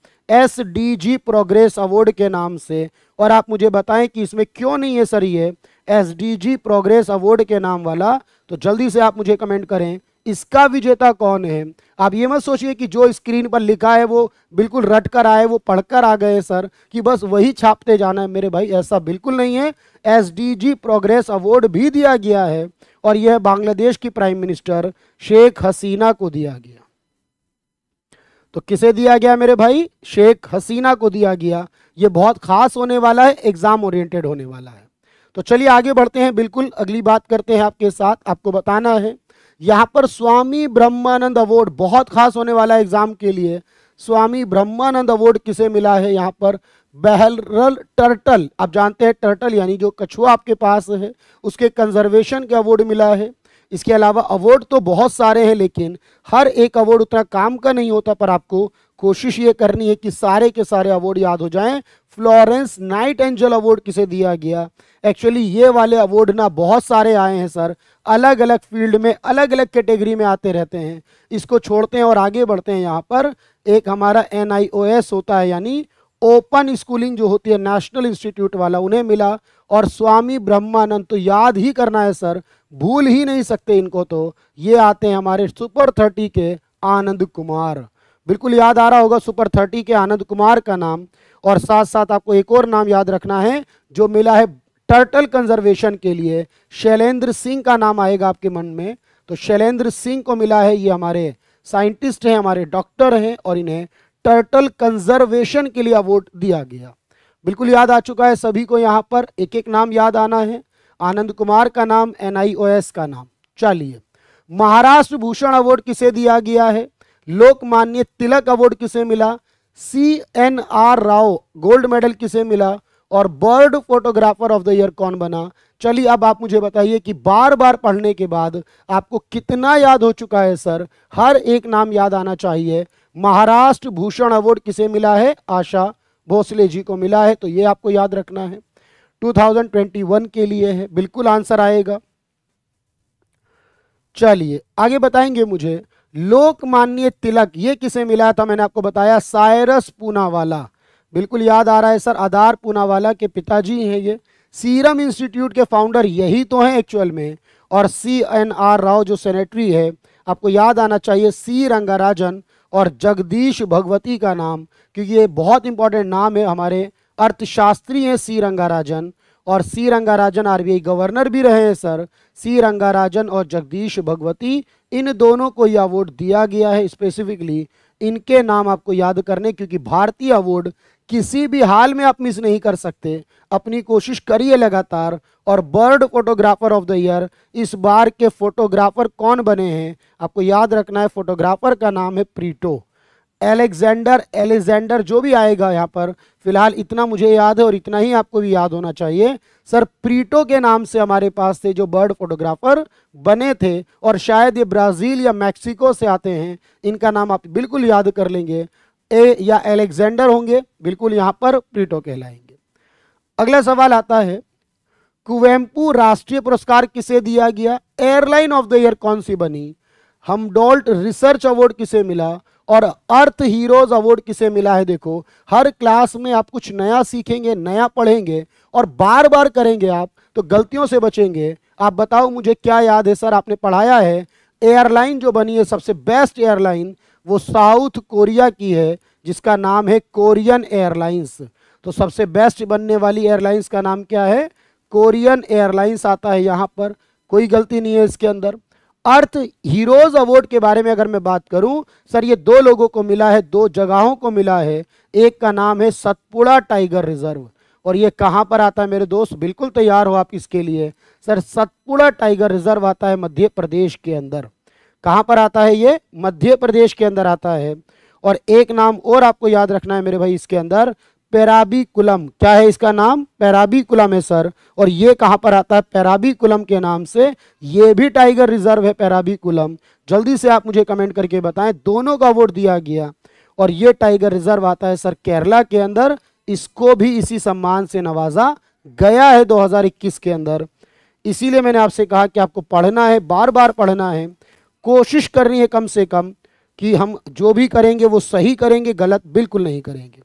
S1: S D G progress award के नाम से और आप मुझे बताएं कि इसमें क्यों नहीं है सर ये S D G progress award के नाम वाला तो जल्दी से आप मुझे कमेंट करें इसका विजेता कौन है आप ये मत सोचिए कि जो स्क्रीन पर लिखा है वो बिल्कुल रट कर आए वो पढ़कर आ गए सर कि बस वही छापते जाना है मेरे भाई ऐसा बिल्कुल नहीं है एसडीजी प्रोग्रेस अवार्ड भी दिया गया है और यह बांग्लादेश की प्राइम मिनिस्टर शेख हसीना को दिया गया तो किसे दिया गया मेरे भाई शेख हसीना को दिया गया ये बहुत खास होने वाला है एग्जाम ओरिएंटेड होने वाला है तो चलिए आगे बढ़ते हैं बिल्कुल अगली बात करते हैं आपके साथ आपको बताना है यहाँ पर स्वामी ब्रह्मानंद अवार्ड बहुत खास होने वाला है एग्जाम के लिए स्वामी ब्रह्मानंद अवार्ड किसे मिला है यहाँ पर बहरल टर्टल आप जानते हैं टर्टल यानी जो कछुआ आपके पास है उसके कंजर्वेशन के अवार्ड मिला है इसके अलावा अवार्ड तो बहुत सारे हैं लेकिन हर एक अवार्ड उतना काम का नहीं होता पर आपको कोशिश ये करनी है कि सारे के सारे अवार्ड याद हो जाएं फ्लोरेंस नाइट एंजल अवार्ड किसे दिया गया एक्चुअली ये वाले अवार्ड ना बहुत सारे आए हैं सर अलग अलग फील्ड में अलग अलग कैटेगरी में आते रहते हैं इसको छोड़ते हैं और आगे बढ़ते हैं यहाँ पर एक हमारा एन होता है यानी ओपन स्कूलिंग जो होती है नेशनल इंस्टीट्यूट वाला उन्हें मिला और स्वामी ब्रह्मानंद तो याद ही करना है सर भूल ही नहीं सकते इनको तो ये आते हैं हमारे सुपर थर्टी के आनंद कुमार बिल्कुल याद आ रहा होगा सुपर थर्टी के आनंद कुमार का नाम और साथ साथ आपको एक और नाम याद रखना है जो मिला है टर्टल कंजर्वेशन के लिए शैलेंद्र सिंह का नाम आएगा आपके मन में तो शैलेंद्र सिंह को मिला है ये हमारे साइंटिस्ट हैं हमारे डॉक्टर हैं और इन्हें टर्टल कंजर्वेशन के लिए अवार्ड दिया गया बिल्कुल याद आ चुका है सभी को यहाँ पर एक एक नाम याद आना है आनंद कुमार का नाम एन का नाम चलिए महाराष्ट्र भूषण अवार्ड किसे दिया गया है लोकमान्य तिलक अवार्ड किसे मिला C N R Rao gold medal किसे मिला और bird photographer of the year कौन बना चलिए अब आप मुझे बताइए कि बार बार पढ़ने के बाद आपको कितना याद हो चुका है सर हर एक नाम याद आना चाहिए महाराष्ट्र भूषण अवार्ड किसे मिला है आशा भोसले जी को मिला है तो ये आपको याद रखना है 2021 के लिए है बिल्कुल आंसर आएगा चलिए आगे बताएंगे मुझे लोकमान्य तिलक ये किसे मिला था मैंने आपको बताया सायरस पूनावाला बिल्कुल याद आ रहा है सर आधार पूनावाला के पिताजी हैं ये सीरम इंस्टीट्यूट के फाउंडर यही तो हैं एक्चुअल में और सी एन आर राव जो सेनेटरी है आपको याद आना चाहिए सी रंगाराजन और जगदीश भगवती का नाम क्योंकि ये बहुत इंपॉर्टेंट नाम है हमारे अर्थशास्त्री हैं सी रंगाराजन और सी रंगाराजन आरबीआई गवर्नर भी रहे हैं सर सी रंगाराजन और जगदीश भगवती इन दोनों को यह अवार्ड दिया गया है स्पेसिफिकली इनके नाम आपको याद करने क्योंकि भारतीय अवार्ड किसी भी हाल में आप मिस नहीं कर सकते अपनी कोशिश करिए लगातार और bird photographer of the year इस बार के फोटोग्राफर कौन बने हैं आपको याद रखना है फोटोग्राफर का नाम है प्रीटो एलेक्जेंडर एलेक्जेंडर जो भी आएगा यहाँ पर फिलहाल इतना मुझे याद है और इतना ही आपको भी याद होना चाहिए सर प्रीटो के नाम से हमारे पास थे जो बर्ड फोटोग्राफर बने थे और शायद ये ब्राज़ील या मैक्सिको से आते हैं इनका नाम आप बिल्कुल याद कर लेंगे ए या एलेक्जेंडर होंगे बिल्कुल यहाँ पर प्रीटो कहलाएंगे अगला सवाल आता है कुवेम्पू राष्ट्रीय पुरस्कार किसे दिया गया एयरलाइन ऑफ द ईयर कौन सी बनी हमडोल्ट रिसर्च अवार्ड किसे मिला और अर्थ हीरोज अवार्ड किसे मिला है देखो हर क्लास में आप कुछ नया सीखेंगे नया पढ़ेंगे और बार बार करेंगे आप तो गलतियों से बचेंगे आप बताओ मुझे क्या याद है सर आपने पढ़ाया है एयरलाइन जो बनी है सबसे बेस्ट एयरलाइन वो साउथ कोरिया की है जिसका नाम है कोरियन एयरलाइंस तो सबसे बेस्ट बनने वाली एयरलाइंस का नाम क्या है कोरियन एयरलाइंस आता है यहाँ पर कोई गलती नहीं है इसके अंदर अर्थ हीरोज अवार्ड के बारे में अगर मैं बात करूं सर ये दो लोगों को मिला है दो जगहों को मिला है एक का नाम है सतपुड़ा टाइगर रिजर्व और ये कहां पर आता है मेरे दोस्त बिल्कुल तैयार हो आप इसके लिए सर सतपुड़ा टाइगर रिजर्व आता है मध्य प्रदेश के अंदर कहां पर आता है ये मध्य प्रदेश के अंदर आता है और एक नाम और आपको याद रखना है मेरे भाई इसके अंदर कुलम क्या है इसका नाम कुलम है सर और ये कहाँ पर आता है कुलम के नाम से ये भी टाइगर रिजर्व है कुलम जल्दी से आप मुझे कमेंट करके बताएं दोनों का वोट दिया गया और ये टाइगर रिजर्व आता है सर केरला के अंदर इसको भी इसी सम्मान से नवाजा गया है 2021 के अंदर इसीलिए मैंने आपसे कहा कि आपको पढ़ना है बार बार पढ़ना है कोशिश करनी है कम से कम कि हम जो भी करेंगे वो सही करेंगे गलत बिल्कुल नहीं करेंगे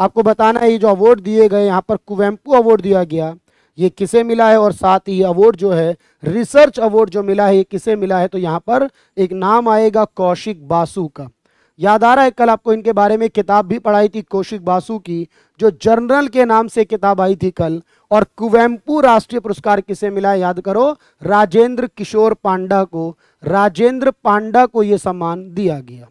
S1: आपको बताना है ये जो अवार्ड दिए गए यहाँ पर कुवेम्पू अवार्ड दिया गया ये किसे मिला है और साथ ही अवार्ड जो है रिसर्च अवार्ड जो मिला है ये किसे मिला है तो यहाँ पर एक नाम आएगा कौशिक बासु का याद आ रहा है कल आपको इनके बारे में किताब भी पढ़ाई थी कौशिक बासु की जो जर्नल के नाम से किताब आई थी कल और कुवेम्पू राष्ट्रीय पुरस्कार किसे मिला है याद करो राजेंद्र किशोर पांडा को राजेंद्र पांडा को यह सम्मान दिया गया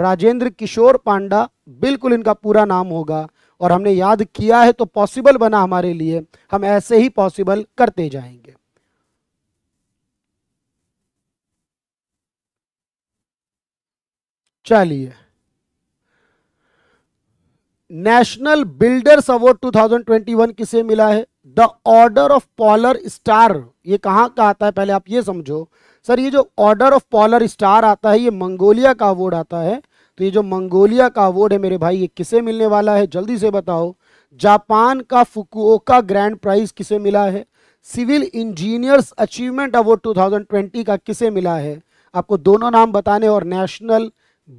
S1: राजेंद्र किशोर पांडा बिल्कुल इनका पूरा नाम होगा और हमने याद किया है तो पॉसिबल बना हमारे लिए हम ऐसे ही पॉसिबल करते जाएंगे चलिए नेशनल बिल्डर्स अवार्ड 2021 किसे मिला है the order of polar star ये कहां का आता है पहले आप ये समझो सर ये जो ऑर्डर ऑफ पॉलर स्टार आता है ये मंगोलिया का अवॉर्ड आता है तो ये जो मंगोलिया का अवॉर्ड है मेरे भाई ये किसे मिलने वाला है जल्दी से बताओ जापान का फुकुओका ग्रैंड प्राइज किसे मिला है सिविल इंजीनियर्स अचीवमेंट अवार्ड 2020 का किसे मिला है आपको दोनों नाम बताने और नेशनल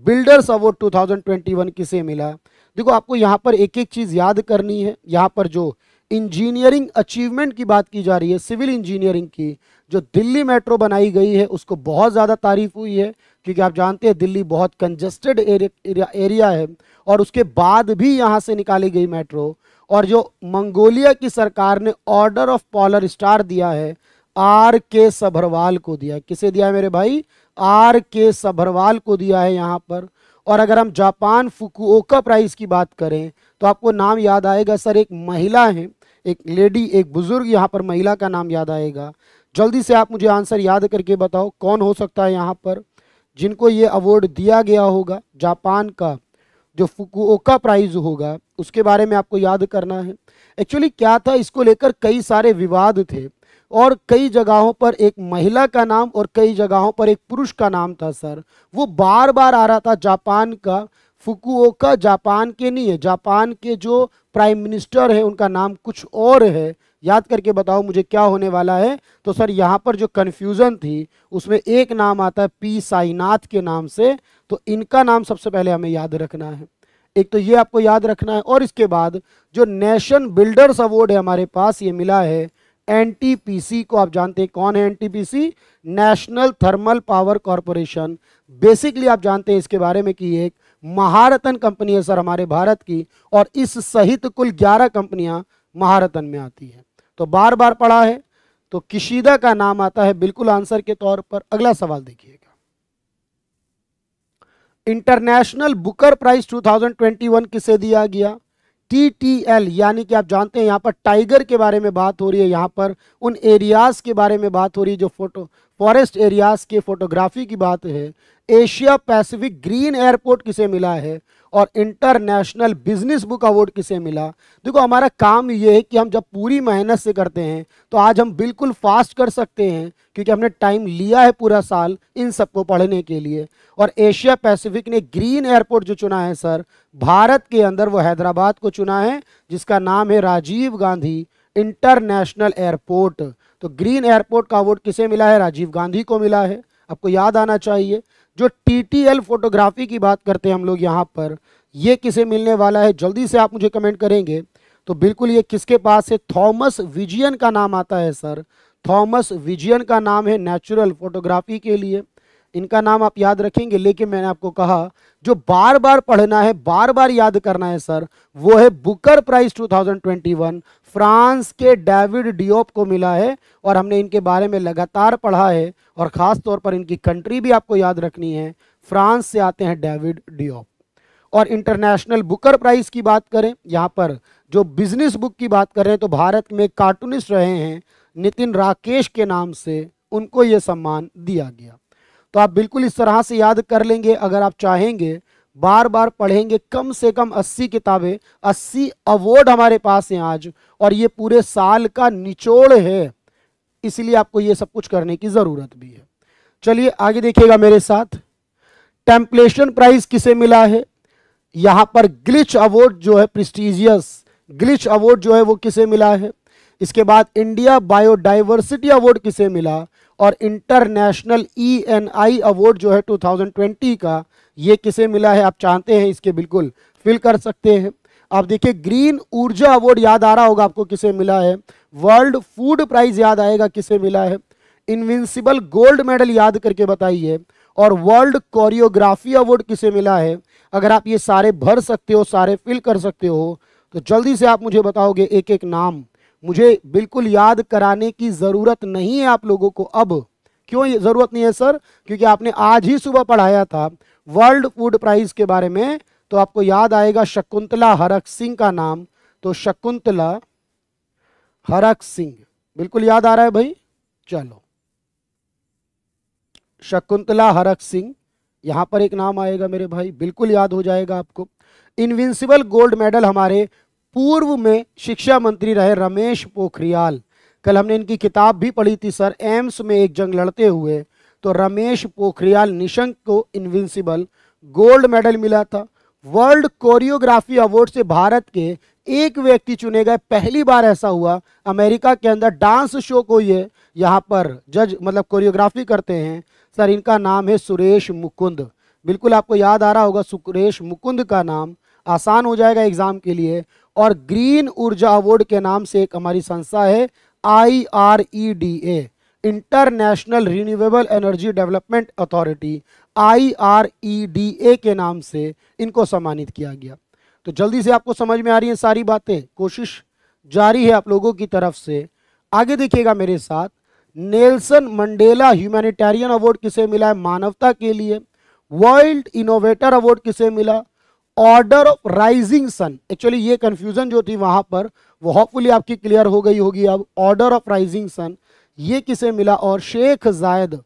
S1: बिल्डर्स अवार्ड 2021 किसे मिला देखो आपको यहाँ पर एक एक चीज़ याद करनी है यहाँ पर जो इंजीनियरिंग अचीवमेंट की बात की जा रही है सिविल इंजीनियरिंग की जो दिल्ली मेट्रो बनाई गई है उसको बहुत ज़्यादा तारीफ हुई है क्योंकि आप जानते हैं दिल्ली बहुत कंजस्टेड एरिया, एरिया है और उसके बाद भी यहाँ से निकाली गई मेट्रो और जो मंगोलिया की सरकार ने ऑर्डर ऑफ पॉलर स्टार दिया है आर के सभरवाल को दिया किसे दिया है मेरे भाई आर के सभरवाल को दिया है यहाँ पर और अगर हम जापान फुकुओका प्राइज की बात करें तो आपको नाम याद आएगा सर एक महिला है एक लेडी एक बुज़ुर्ग यहाँ पर महिला का नाम याद आएगा जल्दी से आप मुझे आंसर याद करके बताओ कौन हो सकता है यहाँ पर जिनको ये अवार्ड दिया गया होगा जापान का जो फुकुओका प्राइज होगा उसके बारे में आपको याद करना है एक्चुअली क्या था इसको लेकर कई सारे विवाद थे और कई जगहों पर एक महिला का नाम और कई जगहों पर एक पुरुष का नाम था सर वो बार बार आ रहा था जापान का फुकुओका जापान के नहीं है जापान के जो प्राइम मिनिस्टर हैं उनका नाम कुछ और है याद करके बताओ मुझे क्या होने वाला है तो सर यहाँ पर जो कन्फ्यूज़न थी उसमें एक नाम आता है पी साईनाथ के नाम से तो इनका नाम सबसे पहले हमें याद रखना है एक तो ये आपको याद रखना है और इसके बाद जो नेशन बिल्डर्स अवार्ड है हमारे पास ये मिला है एनटीपीसी को आप जानते हैं कौन है NTPC national thermal power corporation basically आप जानते हैं इसके बारे में कि एक महारतन कंपनी है सर हमारे भारत की और इस सहित कुल 11 कंपनियां महारतन में आती है तो बार बार पढ़ा है तो किशीदा का नाम आता है बिल्कुल आंसर के तौर पर अगला सवाल देखिएगा इंटरनेशनल बुकर प्राइज 2021 किसे दिया गया टी टी एल यानी कि आप जानते हैं यहाँ पर टाइगर के बारे में बात हो रही है यहाँ पर उन एरियाज़ के बारे में बात हो रही है जो फोटो फॉरेस्ट एरियाज़ के फोटोग्राफी की बात है एशिया पैसिफिक ग्रीन एयरपोर्ट किसे मिला है और इंटरनेशनल बिजनेस बुक अवार्ड किसे मिला देखो हमारा काम ये है कि हम जब पूरी मेहनत से करते हैं तो आज हम बिल्कुल फास्ट कर सकते हैं क्योंकि हमने टाइम लिया है पूरा साल इन सबको पढ़ने के लिए और एशिया पैसिफिक ने ग्रीन एयरपोर्ट जो चुना है सर भारत के अंदर वो हैदराबाद को चुना है जिसका नाम है राजीव गांधी इंटरनेशनल एयरपोर्ट तो ग्रीन एयरपोर्ट का अवार्ड किसे मिला है राजीव गांधी को मिला है आपको याद आना चाहिए जो एल फोटोग्राफी की बात करते हैं हम लोग यहाँ पर ये किसे मिलने वाला है जल्दी से आप मुझे कमेंट करेंगे तो बिल्कुल ये किसके पास है थॉमस विजियन का नाम आता है सर थॉमस विजियन का नाम है नेचुरल फोटोग्राफी के लिए इनका नाम आप याद रखेंगे लेकिन मैंने आपको कहा जो बार बार पढ़ना है बार बार याद करना है सर वो है बुकर प्राइज 2021 फ्रांस के डेविड डियोप को मिला है और हमने इनके बारे में लगातार पढ़ा है और ख़ास तौर पर इनकी कंट्री भी आपको याद रखनी है फ्रांस से आते हैं डेविड डियोप और इंटरनेशनल बुकर प्राइज़ की बात करें यहाँ पर जो बिजनेस बुक की बात करें तो भारत में कार्टूनिस्ट रहे हैं नितिन राकेश के नाम से उनको ये सम्मान दिया गया तो आप बिल्कुल इस तरह से याद कर लेंगे अगर आप चाहेंगे बार बार पढ़ेंगे कम से कम 80 किताबें 80 अवार्ड हमारे पास हैं आज और ये पूरे साल का निचोड़ है इसलिए आपको ये सब कुछ करने की ज़रूरत भी है चलिए आगे देखिएगा मेरे साथ टेम्पलेशन प्राइज किसे मिला है यहां पर ग्लिच अवार्ड जो है प्रेस्टिजियस ग्लिच अवार्ड जो है वो किसे मिला है इसके बाद इंडिया बायोडाइवर्सिटी अवार्ड किसे मिला और international E N I award जो है 2020 का ये किसे मिला है आप चाहते हैं इसके बिल्कुल फिल कर सकते हैं आप देखिए ग्रीन ऊर्जा अवार्ड याद आ रहा होगा आपको किसे मिला है वर्ल्ड फूड प्राइज याद आएगा किसे मिला है इनविंसिबल गोल्ड मेडल याद करके बताइए और वर्ल्ड कोरियोग्राफी अवार्ड किसे मिला है अगर आप ये सारे भर सकते हो सारे फिल कर सकते हो तो जल्दी से आप मुझे बताओगे एक एक नाम मुझे बिल्कुल याद कराने की ज़रूरत नहीं है आप लोगों को अब क्यों ज़रूरत नहीं है सर क्योंकि आपने आज ही सुबह पढ़ाया था वर्ल्ड फूड प्राइज़ के बारे में तो आपको याद आएगा शकुंतला हरक सिंह का नाम तो शकुंतला हरक सिंह बिल्कुल याद आ रहा है भाई चलो शकुंतला हरक सिंह यहां पर एक नाम आएगा मेरे भाई बिल्कुल याद हो जाएगा आपको इनविंसिबल गोल्ड मेडल हमारे पूर्व में शिक्षा मंत्री रहे रमेश पोखरियाल कल हमने इनकी किताब भी पढ़ी थी सर एम्स में एक जंग लड़ते हुए तो रमेश पोखरियाल निशंक को इनविंसिबल गोल्ड मेडल मिला था वर्ल्ड कोरियोग्राफी अवार्ड से भारत के एक व्यक्ति चुने गए पहली बार ऐसा हुआ अमेरिका के अंदर डांस शो को ये यहाँ पर जज मतलब कोरियोग्राफी करते हैं सर इनका नाम है सुरेश मुकुंद बिल्कुल आपको याद आ रहा होगा सुरेश मुकुंद का नाम आसान हो जाएगा एग्ज़ाम के लिए और ग्रीन ऊर्जा अवार्ड के नाम से एक हमारी संस्था है I R E D A international renewable energy development authority I R E D A के नाम से इनको सम्मानित किया गया तो जल्दी से आपको समझ में आ रही है सारी बातें कोशिश जारी है आप लोगों की तरफ से आगे देखिएगा मेरे साथ नेल्सन मंडेला ह्यूमैनिटेरियन अवार्ड किसे मिला है मानवता के लिए वर्ल्ड इनोवेटर अवार्ड किसे मिला order of rising sun actually ये कन्फ्यूजन जो थी वहां पर वो होपफुली आपकी क्लियर हो गई होगी अब ऑर्डर ऑफ राइजिंग सन ये किसे मिला और शेख जायद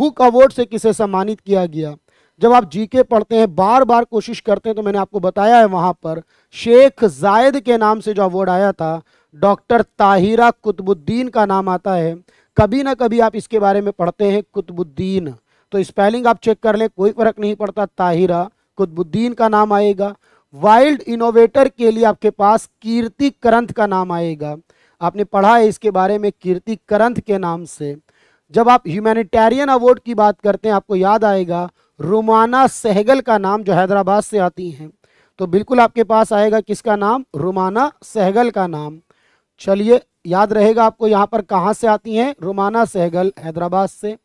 S1: बुक अवार्ड से किसे सम्मानित किया गया जब आप जीके पढ़ते हैं बार बार कोशिश करते हैं तो मैंने आपको बताया है वहां पर शेख जायद के नाम से जो अवार्ड आया था डॉक्टर ताहिरा कुतुबुद्दीन का नाम आता है कभी ना कभी आप इसके बारे में पढ़ते हैं कुतबुद्दीन तो स्पेलिंग आप चेक कर लें कोई फ़र्क नहीं पड़ता ताहिरा कुतबुद्दीन का नाम आएगा वाइल्ड इनोवेटर के लिए आपके पास कीर्ति करंथ का नाम आएगा आपने पढ़ा है इसके बारे में कीर्ति करंथ के नाम से जब आप ह्यूमैनिटेरियन अवार्ड की बात करते हैं आपको याद आएगा रुमाना सहगल का नाम जो हैदराबाद से आती हैं तो बिल्कुल आपके पास आएगा किसका नाम रुमाना सहगल का नाम चलिए याद रहेगा आपको यहाँ पर कहाँ से आती हैं रुमाना सहगल हैदराबाद से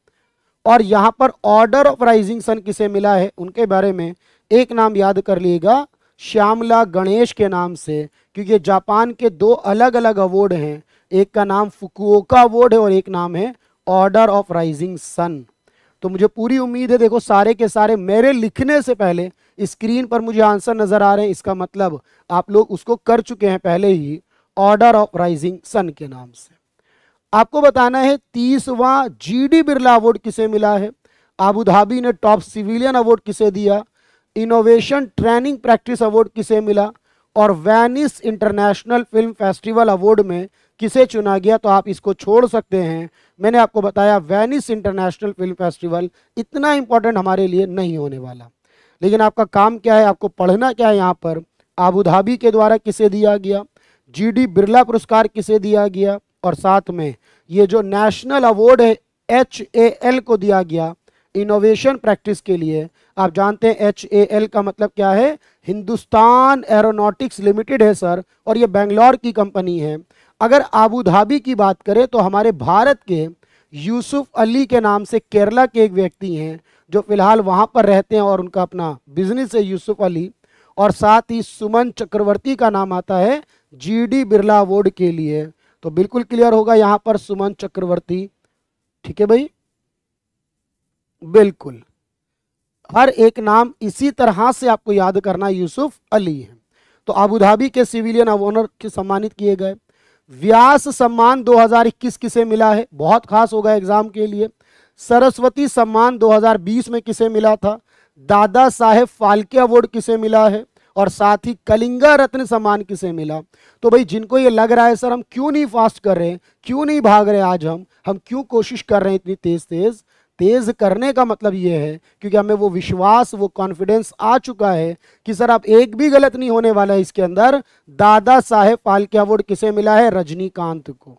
S1: और यहाँ पर ऑर्डर ऑफ राइजिंग सन किसे मिला है उनके बारे में एक नाम याद कर लीजिएगा श्यामला गणेश के नाम से क्योंकि जापान के दो अलग अलग अवार्ड हैं एक का नाम फुकुओका अवार्ड है और एक नाम है ऑर्डर ऑफ राइजिंग सन तो मुझे पूरी उम्मीद है देखो सारे के सारे मेरे लिखने से पहले स्क्रीन पर मुझे आंसर नज़र आ रहे हैं इसका मतलब आप लोग उसको कर चुके हैं पहले ही ऑर्डर ऑफ राइजिंग सन के नाम से आपको बताना है तीसवा जी डी बिरला अवार्ड किसे मिला है आबू धाबी ने टॉप सिविलियन अवार्ड किसे दिया इनोवेशन ट्रेनिंग प्रैक्टिस अवार्ड किसे मिला और Venice international film festival award में किसे चुना गया तो आप इसको छोड़ सकते हैं मैंने आपको बताया वेनिस इंटरनेशनल फिल्म फेस्टिवल इतना इंपॉर्टेंट हमारे लिए नहीं होने वाला लेकिन आपका काम क्या है आपको पढ़ना क्या है यहाँ पर आबू धाबी के द्वारा किसे दिया गया जी डी बिरला पुरस्कार किसे दिया गया और साथ में ये जो नेशनल अवार्ड है एच ए एल को दिया गया इनोवेशन प्रैक्टिस के लिए आप जानते हैं एच ए एल का मतलब क्या है हिंदुस्तान एरोनॉटिक्स लिमिटेड है सर और ये बेंगलोर की कंपनी है अगर आबू धाबी की बात करें तो हमारे भारत के यूसुफ अली के नाम से केरला के एक व्यक्ति हैं जो फिलहाल वहाँ पर रहते हैं और उनका अपना बिजनेस है यूसुफ अली और साथ ही सुमन चक्रवर्ती का नाम आता है जीडी बिरला अवार्ड के लिए तो बिल्कुल क्लियर होगा यहाँ पर सुमन चक्रवर्ती ठीक है भाई बिल्कुल हर एक नाम इसी तरह से आपको याद करना यूसुफ अली है तो अबूधाबी के सिविलियन अब ऑनर के सम्मानित किए गए व्यास सम्मान 2021 किसे मिला है बहुत खास होगा एग्जाम के लिए सरस्वती सम्मान 2020 में किसे मिला था दादा साहेब फाल्के अवार्ड किसे मिला है और साथ ही कलिंगा रत्न सम्मान किसे मिला तो भाई जिनको ये लग रहा है सर हम क्यों नहीं फास्ट कर रहे हैं क्यों नहीं भाग रहे आज हम हम क्यों कोशिश कर रहे हैं इतनी तेज तेज तेज करने का मतलब यह है क्योंकि हमें वो विश्वास वो कॉन्फिडेंस आ चुका है कि सर आप एक भी गलत नहीं होने वाला है इसके अंदर दादा साहेब फालके अवार्ड किसे मिला है रजनीकांत को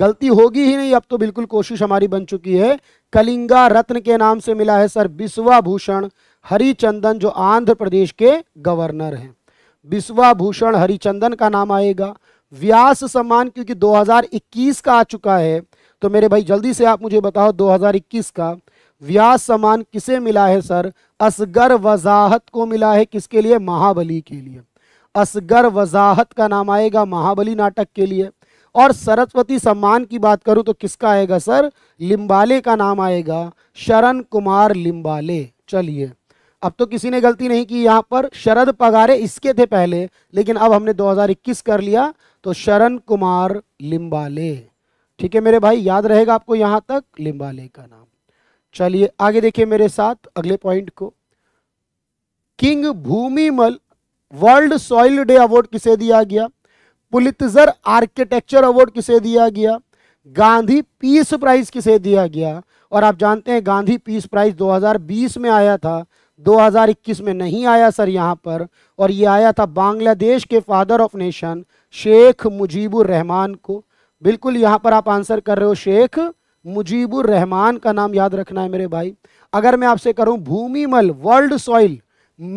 S1: गलती होगी ही नहीं अब तो बिल्कुल कोशिश हमारी बन चुकी है कलिंगा रत्न के नाम से मिला है सर बिस्वा भूषण हरिचंदन जो आंध्र प्रदेश के गवर्नर हैं बिस्वा भूषण हरिचंदन का नाम आएगा व्यास सम्मान क्योंकि 2021 का आ चुका है तो मेरे भाई जल्दी से आप मुझे बताओ 2021 का व्यास समान किसे मिला है सर असगर वजाहत को मिला है किसके लिए महाबली के लिए असगर वजाहत का नाम आएगा महाबली नाटक के लिए और सरस्वती सम्मान की बात करूं तो किसका आएगा सर लिम्बाले का नाम आएगा शरण कुमार लिम्बाले चलिए अब तो किसी ने गलती नहीं की यहाँ पर शरद पगारे इसके थे पहले लेकिन अब हमने 2021 कर लिया तो शरण कुमार लिम्बाले ठीक है मेरे भाई याद रहेगा आपको यहाँ तक लिम्बाले का नाम चलिए आगे देखिए मेरे साथ अगले पॉइंट को king Bhumibol world soil day award किसे दिया गया पुलितजर आर्किटेक्चर अवार्ड किसे दिया गया गांधी पीस प्राइज किसे दिया गया और आप जानते हैं गांधी पीस प्राइज 2020 में आया था 2021 में नहीं आया सर यहाँ पर और ये आया था बांग्लादेश के father of nation Sheikh Mujibur Rahman को बिल्कुल यहां पर आप आंसर कर रहे हो शेख मुजीबुर रहमान का नाम याद रखना है मेरे भाई अगर मैं आपसे करूं भूमिमल वर्ल्ड सॉइल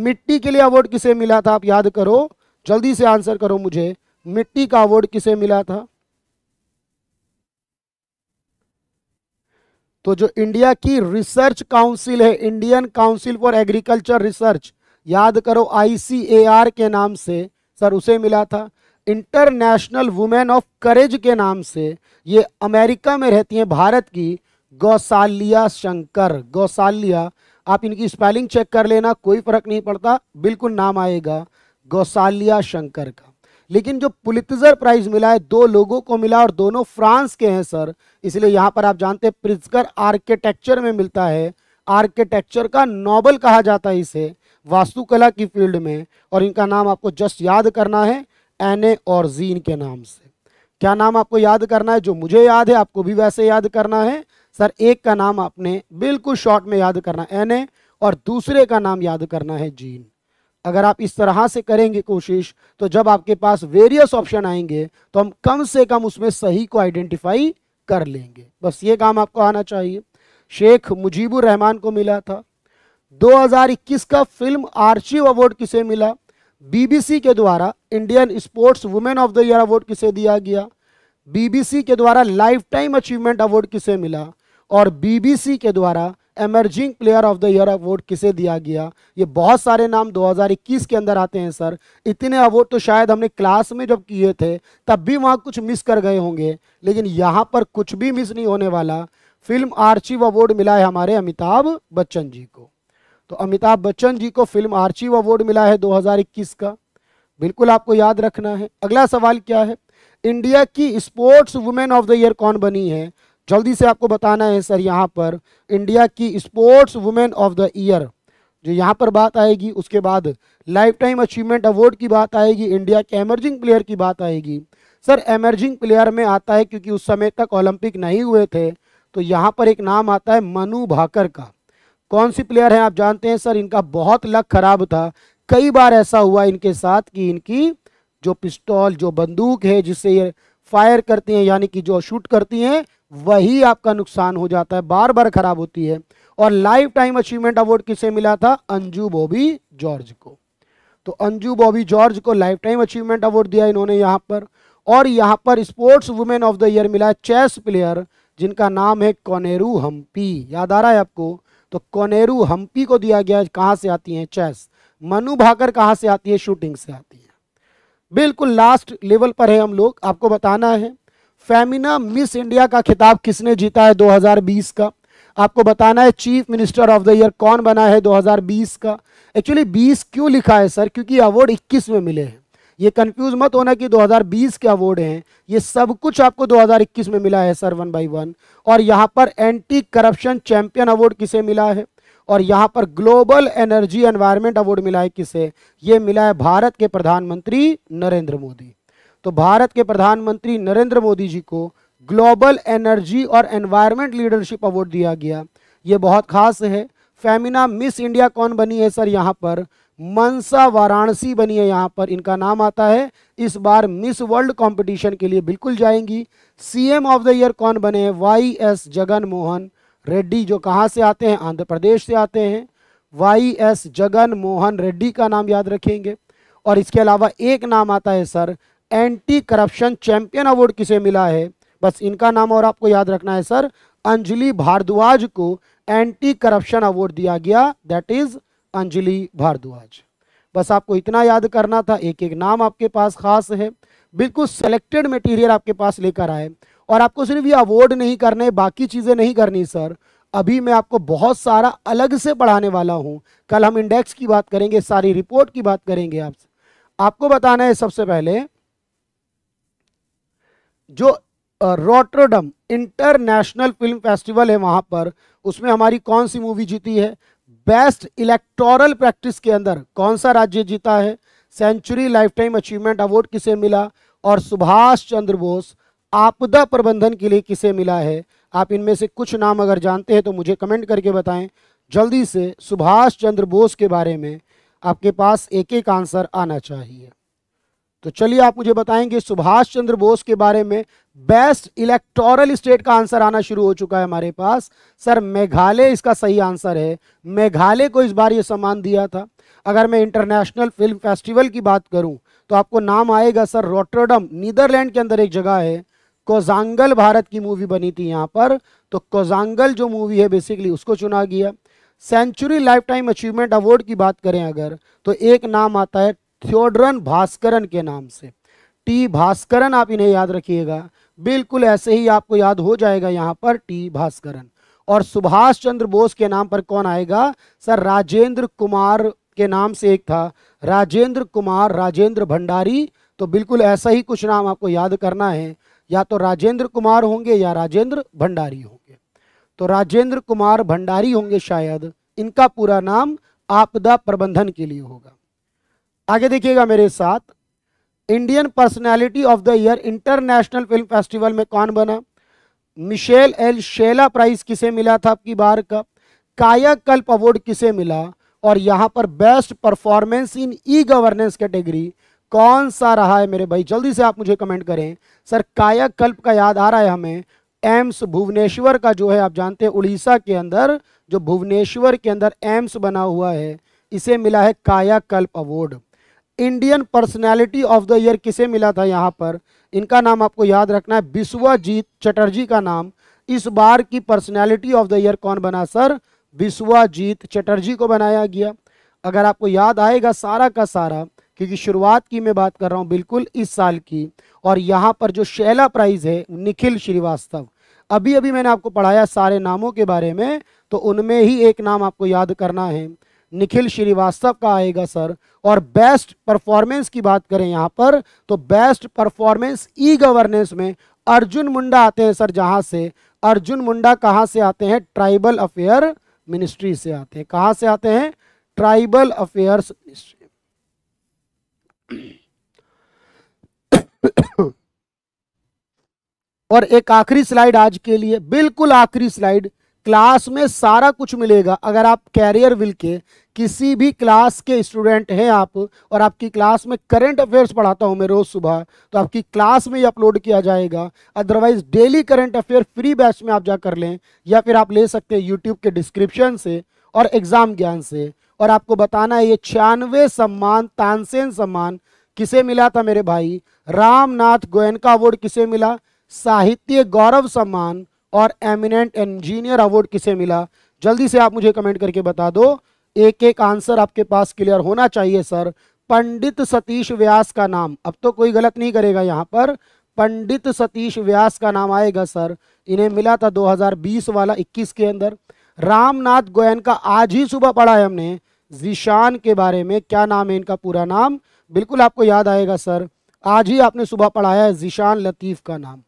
S1: मिट्टी के लिए अवार्ड किसे मिला था आप याद करो जल्दी से आंसर करो मुझे मिट्टी का अवार्ड किसे मिला था तो जो इंडिया की रिसर्च काउंसिल है Indian council for agriculture research याद करो आईसीएआर के नाम से सर उसे मिला था इंटरनेशनल वुमेन ऑफ करेज के नाम से ये अमेरिका में रहती हैं भारत की गौसालिया शंकर गौसालिया आप इनकी स्पेलिंग चेक कर लेना कोई फ़र्क नहीं पड़ता बिल्कुल नाम आएगा गौसालिया शंकर का लेकिन जो पुलितजर प्राइज मिला है दो लोगों को मिला और दोनों फ्रांस के हैं सर इसलिए यहाँ पर आप जानते हैं प्रिजकर आर्किटेक्चर में मिलता है आर्किटेक्चर का नोबल कहा जाता है इसे वास्तुकला की फील्ड में और इनका नाम आपको जस्ट याद करना है एन और जीन के नाम से क्या नाम आपको याद करना है जो मुझे याद है आपको भी वैसे याद करना है सर एक का नाम आपने बिल्कुल शॉर्ट में याद करना है एन और दूसरे का नाम याद करना है जीन अगर आप इस तरह से करेंगे कोशिश तो जब आपके पास वेरियस ऑप्शन आएंगे तो हम कम से कम उसमें सही को आइडेंटिफाई कर लेंगे बस ये काम आपको आना चाहिए शेख मुजीबुर रहमान को मिला था 2021 का फिल्म आर्चिव अवार्ड किसे मिला बीबीसी के द्वारा Indian sports women of the year award किसे दिया गया बीबीसी के द्वारा लाइफ टाइम अचीवमेंट अवार्ड किसे मिला और बीबीसी के द्वारा emerging player of the year award किसे दिया गया ये बहुत सारे नाम 2021 के अंदर आते हैं सर इतने अवार्ड तो शायद हमने क्लास में जब किए थे तब भी वहाँ कुछ मिस कर गए होंगे लेकिन यहाँ पर कुछ भी मिस नहीं होने वाला फिल्म आर्चिव अवार्ड मिला है हमारे अमिताभ बच्चन जी को तो अमिताभ बच्चन जी को फिल्म आर्ची अवार्ड मिला है 2021 का बिल्कुल आपको याद रखना है अगला सवाल क्या है इंडिया की sports women of the year कौन बनी है जल्दी से आपको बताना है सर यहाँ पर इंडिया की sports women of the year जो यहाँ पर बात आएगी उसके बाद लाइफ टाइम अचीवमेंट अवार्ड की बात आएगी इंडिया के एमर्जिंग प्लेयर की बात आएगी सर एमर्जिंग प्लेयर में आता है क्योंकि उस समय तक ओलंपिक नहीं हुए थे तो यहाँ पर एक नाम आता है मनु भाकर का कौन सी प्लेयर हैं आप जानते हैं सर इनका बहुत लक खराब था कई बार ऐसा हुआ इनके साथ कि इनकी जो पिस्तौल जो बंदूक है जिससे ये फायर करती हैं यानी कि जो शूट करती हैं वही आपका नुकसान हो जाता है बार बार खराब होती है और लाइफ टाइम अचीवमेंट अवार्ड किसे मिला था अंजू बॉबी जॉर्ज को तो अंजू बॉबी जॉर्ज को लाइफ टाइम अचीवमेंट अवार्ड दिया इन्होंने यहाँ पर और यहाँ पर sports women of the year मिला चेस प्लेयर जिनका नाम है कोनेरू हम्पी याद आ रहा है आपको तो कोनेरू हम्पी को दिया गया कहां से आती है चेस मनु भाकर कहां से आती है शूटिंग से आती है बिल्कुल लास्ट लेवल पर है हम लोग आपको बताना है फेमिना मिस इंडिया का खिताब किसने जीता है 2020 का आपको बताना है chief minister of the year कौन बना है 2020 का एक्चुअली 20 क्यों लिखा है सर क्योंकि अवार्ड 21 में मिले हैं ये कंफ्यूज मत होना कि 2020 के अवार्ड हैं ये सब कुछ आपको 2021 में मिला है सर वन बाई वन और यहाँ पर एंटी करप्शन चैंपियन अवार्ड किसे मिला है और यहाँ पर ग्लोबल एनर्जी एनवायरमेंट अवार्ड मिला है किसे ये मिला है भारत के प्रधानमंत्री नरेंद्र मोदी तो भारत के प्रधानमंत्री नरेंद्र मोदी जी को ग्लोबल एनर्जी और एनवायरमेंट लीडरशिप अवार्ड दिया गया ये बहुत खास है फेमिना मिस इंडिया कौन बनी है सर यहाँ पर मनसा वाराणसी बनी है यहाँ पर इनका नाम आता है इस बार मिस वर्ल्ड कंपटीशन के लिए बिल्कुल जाएंगी सीएम ऑफ द ईयर कौन बने हैं वाई एस जगन मोहन रेड्डी जो कहाँ से आते हैं आंध्र प्रदेश से आते हैं वाई एस जगन मोहन रेड्डी का नाम याद रखेंगे और इसके अलावा एक नाम आता है sir anti corruption champion award किसे मिला है बस इनका नाम और आपको याद रखना है सर अंजलि भारद्वाज को एंटी करप्शन अवार्ड दिया गया दैट इज़ अंजलि भारद्वाज बस आपको इतना याद करना था एक एक नाम आपके पास खास है बिल्कुल सेलेक्टेड मटेरियल आपके पास लेकर आए और आपको सिर्फ ये अवॉर्ड नहीं करने बाकी चीज़ें नहीं करनी सर अभी मैं आपको बहुत सारा अलग से पढ़ाने वाला हूँ कल हम इंडेक्स की बात करेंगे सारी रिपोर्ट की बात करेंगे आप आपको बताना है सबसे पहले जो रोटरडम इंटरनेशनल फिल्म फेस्टिवल है वहां पर उसमें हमारी कौन सी मूवी जीती है बेस्ट इलेक्टोरल प्रैक्टिस के अंदर कौन सा राज्य जीता है century life time achievement award किसे मिला और सुभाष चंद्र बोस आपदा प्रबंधन के लिए किसे मिला है आप इनमें से कुछ नाम अगर जानते हैं तो मुझे कमेंट करके बताएं जल्दी से सुभाष चंद्र बोस के बारे में आपके पास एक एक आंसर आना चाहिए तो चलिए आप मुझे बताएंगे सुभाष चंद्र बोस के बारे में बेस्ट इलेक्टोरल स्टेट का आंसर आना शुरू हो चुका है हमारे पास सर मेघालय इसका सही आंसर है मेघालय को इस बार ये सम्मान दिया था अगर मैं इंटरनेशनल फिल्म फेस्टिवल की बात करूं तो आपको नाम आएगा सर रोटरडम नीदरलैंड के अंदर एक जगह है कोजांगल भारत की मूवी बनी थी यहाँ पर तो कोजांगल जो मूवी है बेसिकली उसको चुना गया century life time achievement award की बात करें अगर तो एक नाम आता है थियोड्रन भास्करन के नाम से टी भास्करन आप इन्हें याद रखिएगा बिल्कुल ऐसे ही आपको याद हो जाएगा यहाँ पर टी भास्करन और सुभाष चंद्र बोस के नाम पर कौन आएगा सर राजेंद्र कुमार के नाम से एक था राजेंद्र कुमार राजेंद्र भंडारी तो बिल्कुल ऐसा ही कुछ नाम आपको याद करना है या तो राजेंद्र कुमार होंगे या राजेंद्र भंडारी होंगे तो राजेंद्र कुमार भंडारी होंगे शायद इनका पूरा नाम आपदा प्रबंधन के लिए होगा आगे देखिएगा मेरे साथ Indian personality of the year international film festival में कौन बना मिशेल एल शेला प्राइज किसे मिला था आपकी बार का कायाकल्प अवार्ड किसे मिला और यहाँ पर best performance in e governance category कौन सा रहा है मेरे भाई जल्दी से आप मुझे कमेंट करें सर कायाकल्प का याद आ रहा है हमें एम्स भुवनेश्वर का जो है आप जानते हैं उड़ीसा के अंदर जो भुवनेश्वर के अंदर एम्स बना हुआ है इसे मिला है Kayakalp award Indian personality of the year किसे मिला था यहाँ पर इनका नाम आपको याद रखना है विश्वाजीत चटर्जी का नाम इस बार की पर्सनैलिटी ऑफ द ईयर कौन बना सर विश्वाजीत चटर्जी को बनाया गया अगर आपको याद आएगा सारा का सारा क्योंकि शुरुआत की मैं बात कर रहा हूँ बिल्कुल इस साल की और यहाँ पर जो शैला प्राइज है निखिल श्रीवास्तव अभी अभी मैंने आपको पढ़ाया सारे नामों के बारे में तो उनमें ही एक नाम आपको याद करना है निखिल श्रीवास्तव का आएगा सर और बेस्ट परफॉर्मेंस की बात करें यहाँ पर तो बेस्ट परफॉर्मेंस ई गवर्नेंस में अर्जुन मुंडा आते हैं सर जहाँ से अर्जुन मुंडा कहाँ से आते हैं ट्राइबल अफेयर मिनिस्ट्री से आते हैं कहाँ से आते हैं ट्राइबल अफेयर्स मिनिस्ट्री और एक आखिरी स्लाइड आज के लिए बिल्कुल आखिरी स्लाइड क्लास में सारा कुछ मिलेगा अगर आप कैरियर विल के किसी भी क्लास के स्टूडेंट हैं आप और आपकी क्लास में करंट अफेयर्स पढ़ाता हूं मैं रोज़ सुबह तो आपकी क्लास में ही अपलोड किया जाएगा otherwise daily current affair free batch में आप जा कर लें या फिर आप ले सकते हैं यूट्यूब के डिस्क्रिप्शन से और एग्ज़ाम ज्ञान से और आपको बताना है ये छियानवे सम्मान तानसेन सम्मान किसे मिला था मेरे भाई रामनाथ गोयनका अवार्ड किसे मिला साहित्य गौरव सम्मान और एमिनेंट इंजीनियर अवार्ड किसे मिला जल्दी से आप मुझे कमेंट करके बता दो एक एक आंसर आपके पास क्लियर होना चाहिए सर पंडित सतीश व्यास का नाम अब तो कोई गलत नहीं करेगा यहाँ पर पंडित सतीश व्यास का नाम आएगा सर इन्हें मिला था 2020 वाला 21 के अंदर रामनाथ गोयन का आज ही सुबह पढ़ा है हमने जीशान के बारे में क्या नाम है इनका पूरा नाम बिल्कुल आपको याद आएगा सर आज ही आपने सुबह पढ़ाया है जीशान लतीफ़ का नाम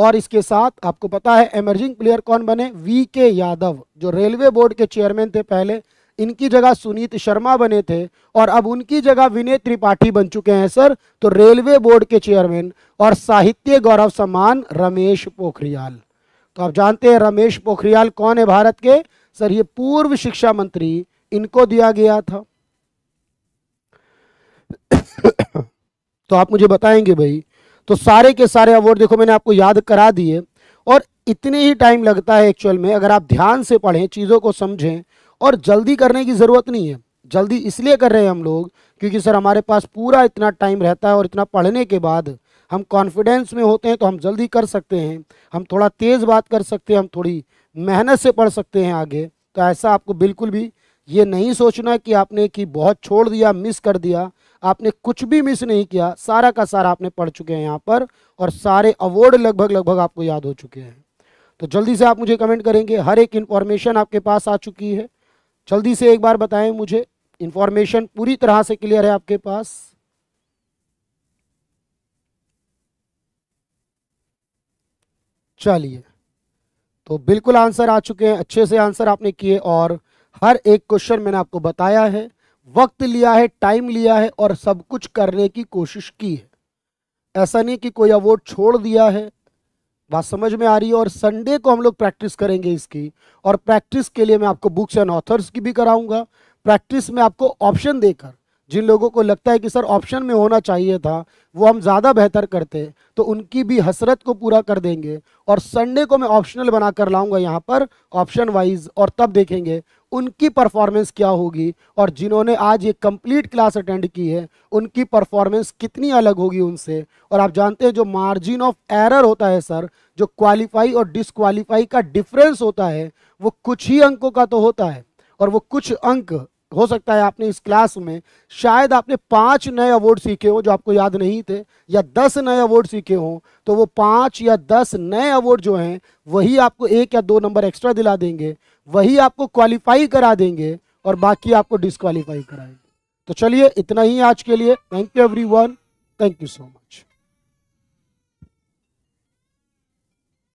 S1: और इसके साथ आपको पता है एमर्जिंग प्लेयर कौन बने वी के यादव जो रेलवे बोर्ड के चेयरमैन थे पहले इनकी जगह सुनीत शर्मा बने थे और अब उनकी जगह विनय त्रिपाठी बन चुके हैं सर तो रेलवे बोर्ड के चेयरमैन और साहित्य गौरव सम्मान रमेश पोखरियाल तो आप जानते हैं रमेश पोखरियाल कौन है भारत के सर ये पूर्व शिक्षा मंत्री इनको दिया गया था तो आप मुझे बताएंगे भाई तो सारे के सारे अवार्ड देखो मैंने आपको याद करा दिए और इतने ही टाइम लगता है एक्चुअल में अगर आप ध्यान से पढ़ें चीज़ों को समझें और जल्दी करने की ज़रूरत नहीं है जल्दी इसलिए कर रहे हैं हम लोग क्योंकि सर हमारे पास पूरा इतना टाइम रहता है और इतना पढ़ने के बाद हम कॉन्फिडेंस में होते हैं तो हम जल्दी कर सकते हैं हम थोड़ा तेज़ बात कर सकते हैं हम थोड़ी मेहनत से पढ़ सकते हैं आगे तो ऐसा आपको बिल्कुल भी ये नहीं सोचना कि आपने कि बहुत छोड़ दिया मिस कर दिया आपने कुछ भी मिस नहीं किया सारा का सारा आपने पढ़ चुके हैं यहाँ पर और सारे अवार्ड लगभग लगभग आपको याद हो चुके हैं तो जल्दी से आप मुझे कमेंट करेंगे हर एक इन्फॉर्मेशन आपके पास आ चुकी है जल्दी से एक बार बताएं मुझे इन्फॉर्मेशन पूरी तरह से क्लियर है आपके पास चलिए तो बिल्कुल आंसर आ चुके हैं अच्छे से आंसर आपने किए और हर एक क्वेश्चन मैंने आपको बताया है वक्त लिया है टाइम लिया है और सब कुछ करने की कोशिश की है ऐसा नहीं कि कोई अवॉर्ड छोड़ दिया है बात समझ में आ रही है और संडे को हम लोग प्रैक्टिस करेंगे इसकी और प्रैक्टिस के लिए मैं आपको बुक्स एंड ऑथर्स की भी कराऊंगा प्रैक्टिस में आपको ऑप्शन देकर जिन लोगों को लगता है कि सर ऑप्शन में होना चाहिए था वो हम ज़्यादा बेहतर करते तो उनकी भी हसरत को पूरा कर देंगे और संडे को मैं ऑप्शनल बना कर लाऊंगा यहाँ पर ऑप्शन वाइज और तब देखेंगे उनकी परफॉर्मेंस क्या होगी और जिन्होंने आज ये कंप्लीट क्लास अटेंड की है उनकी परफॉर्मेंस कितनी अलग होगी उनसे और आप जानते हैं जो मार्जिन ऑफ एरर होता है सर जो क्वालिफाई और डिसक्वालीफाई का डिफरेंस होता है वो कुछ ही अंकों का तो होता है और वो कुछ अंक हो सकता है आपने इस क्लास में शायद आपने पाँच नए अवार्ड सीखे हों जो आपको याद नहीं थे या दस नए अवार्ड सीखे हों तो वो पाँच या दस नए अवार्ड जो हैं वही आपको एक या दो नंबर एक्स्ट्रा दिला देंगे वही आपको क्वालिफाई करा देंगे और बाकी आपको डिस्क्वालीफाई कराएंगे तो चलिए इतना ही आज के लिए thank you one thank you so much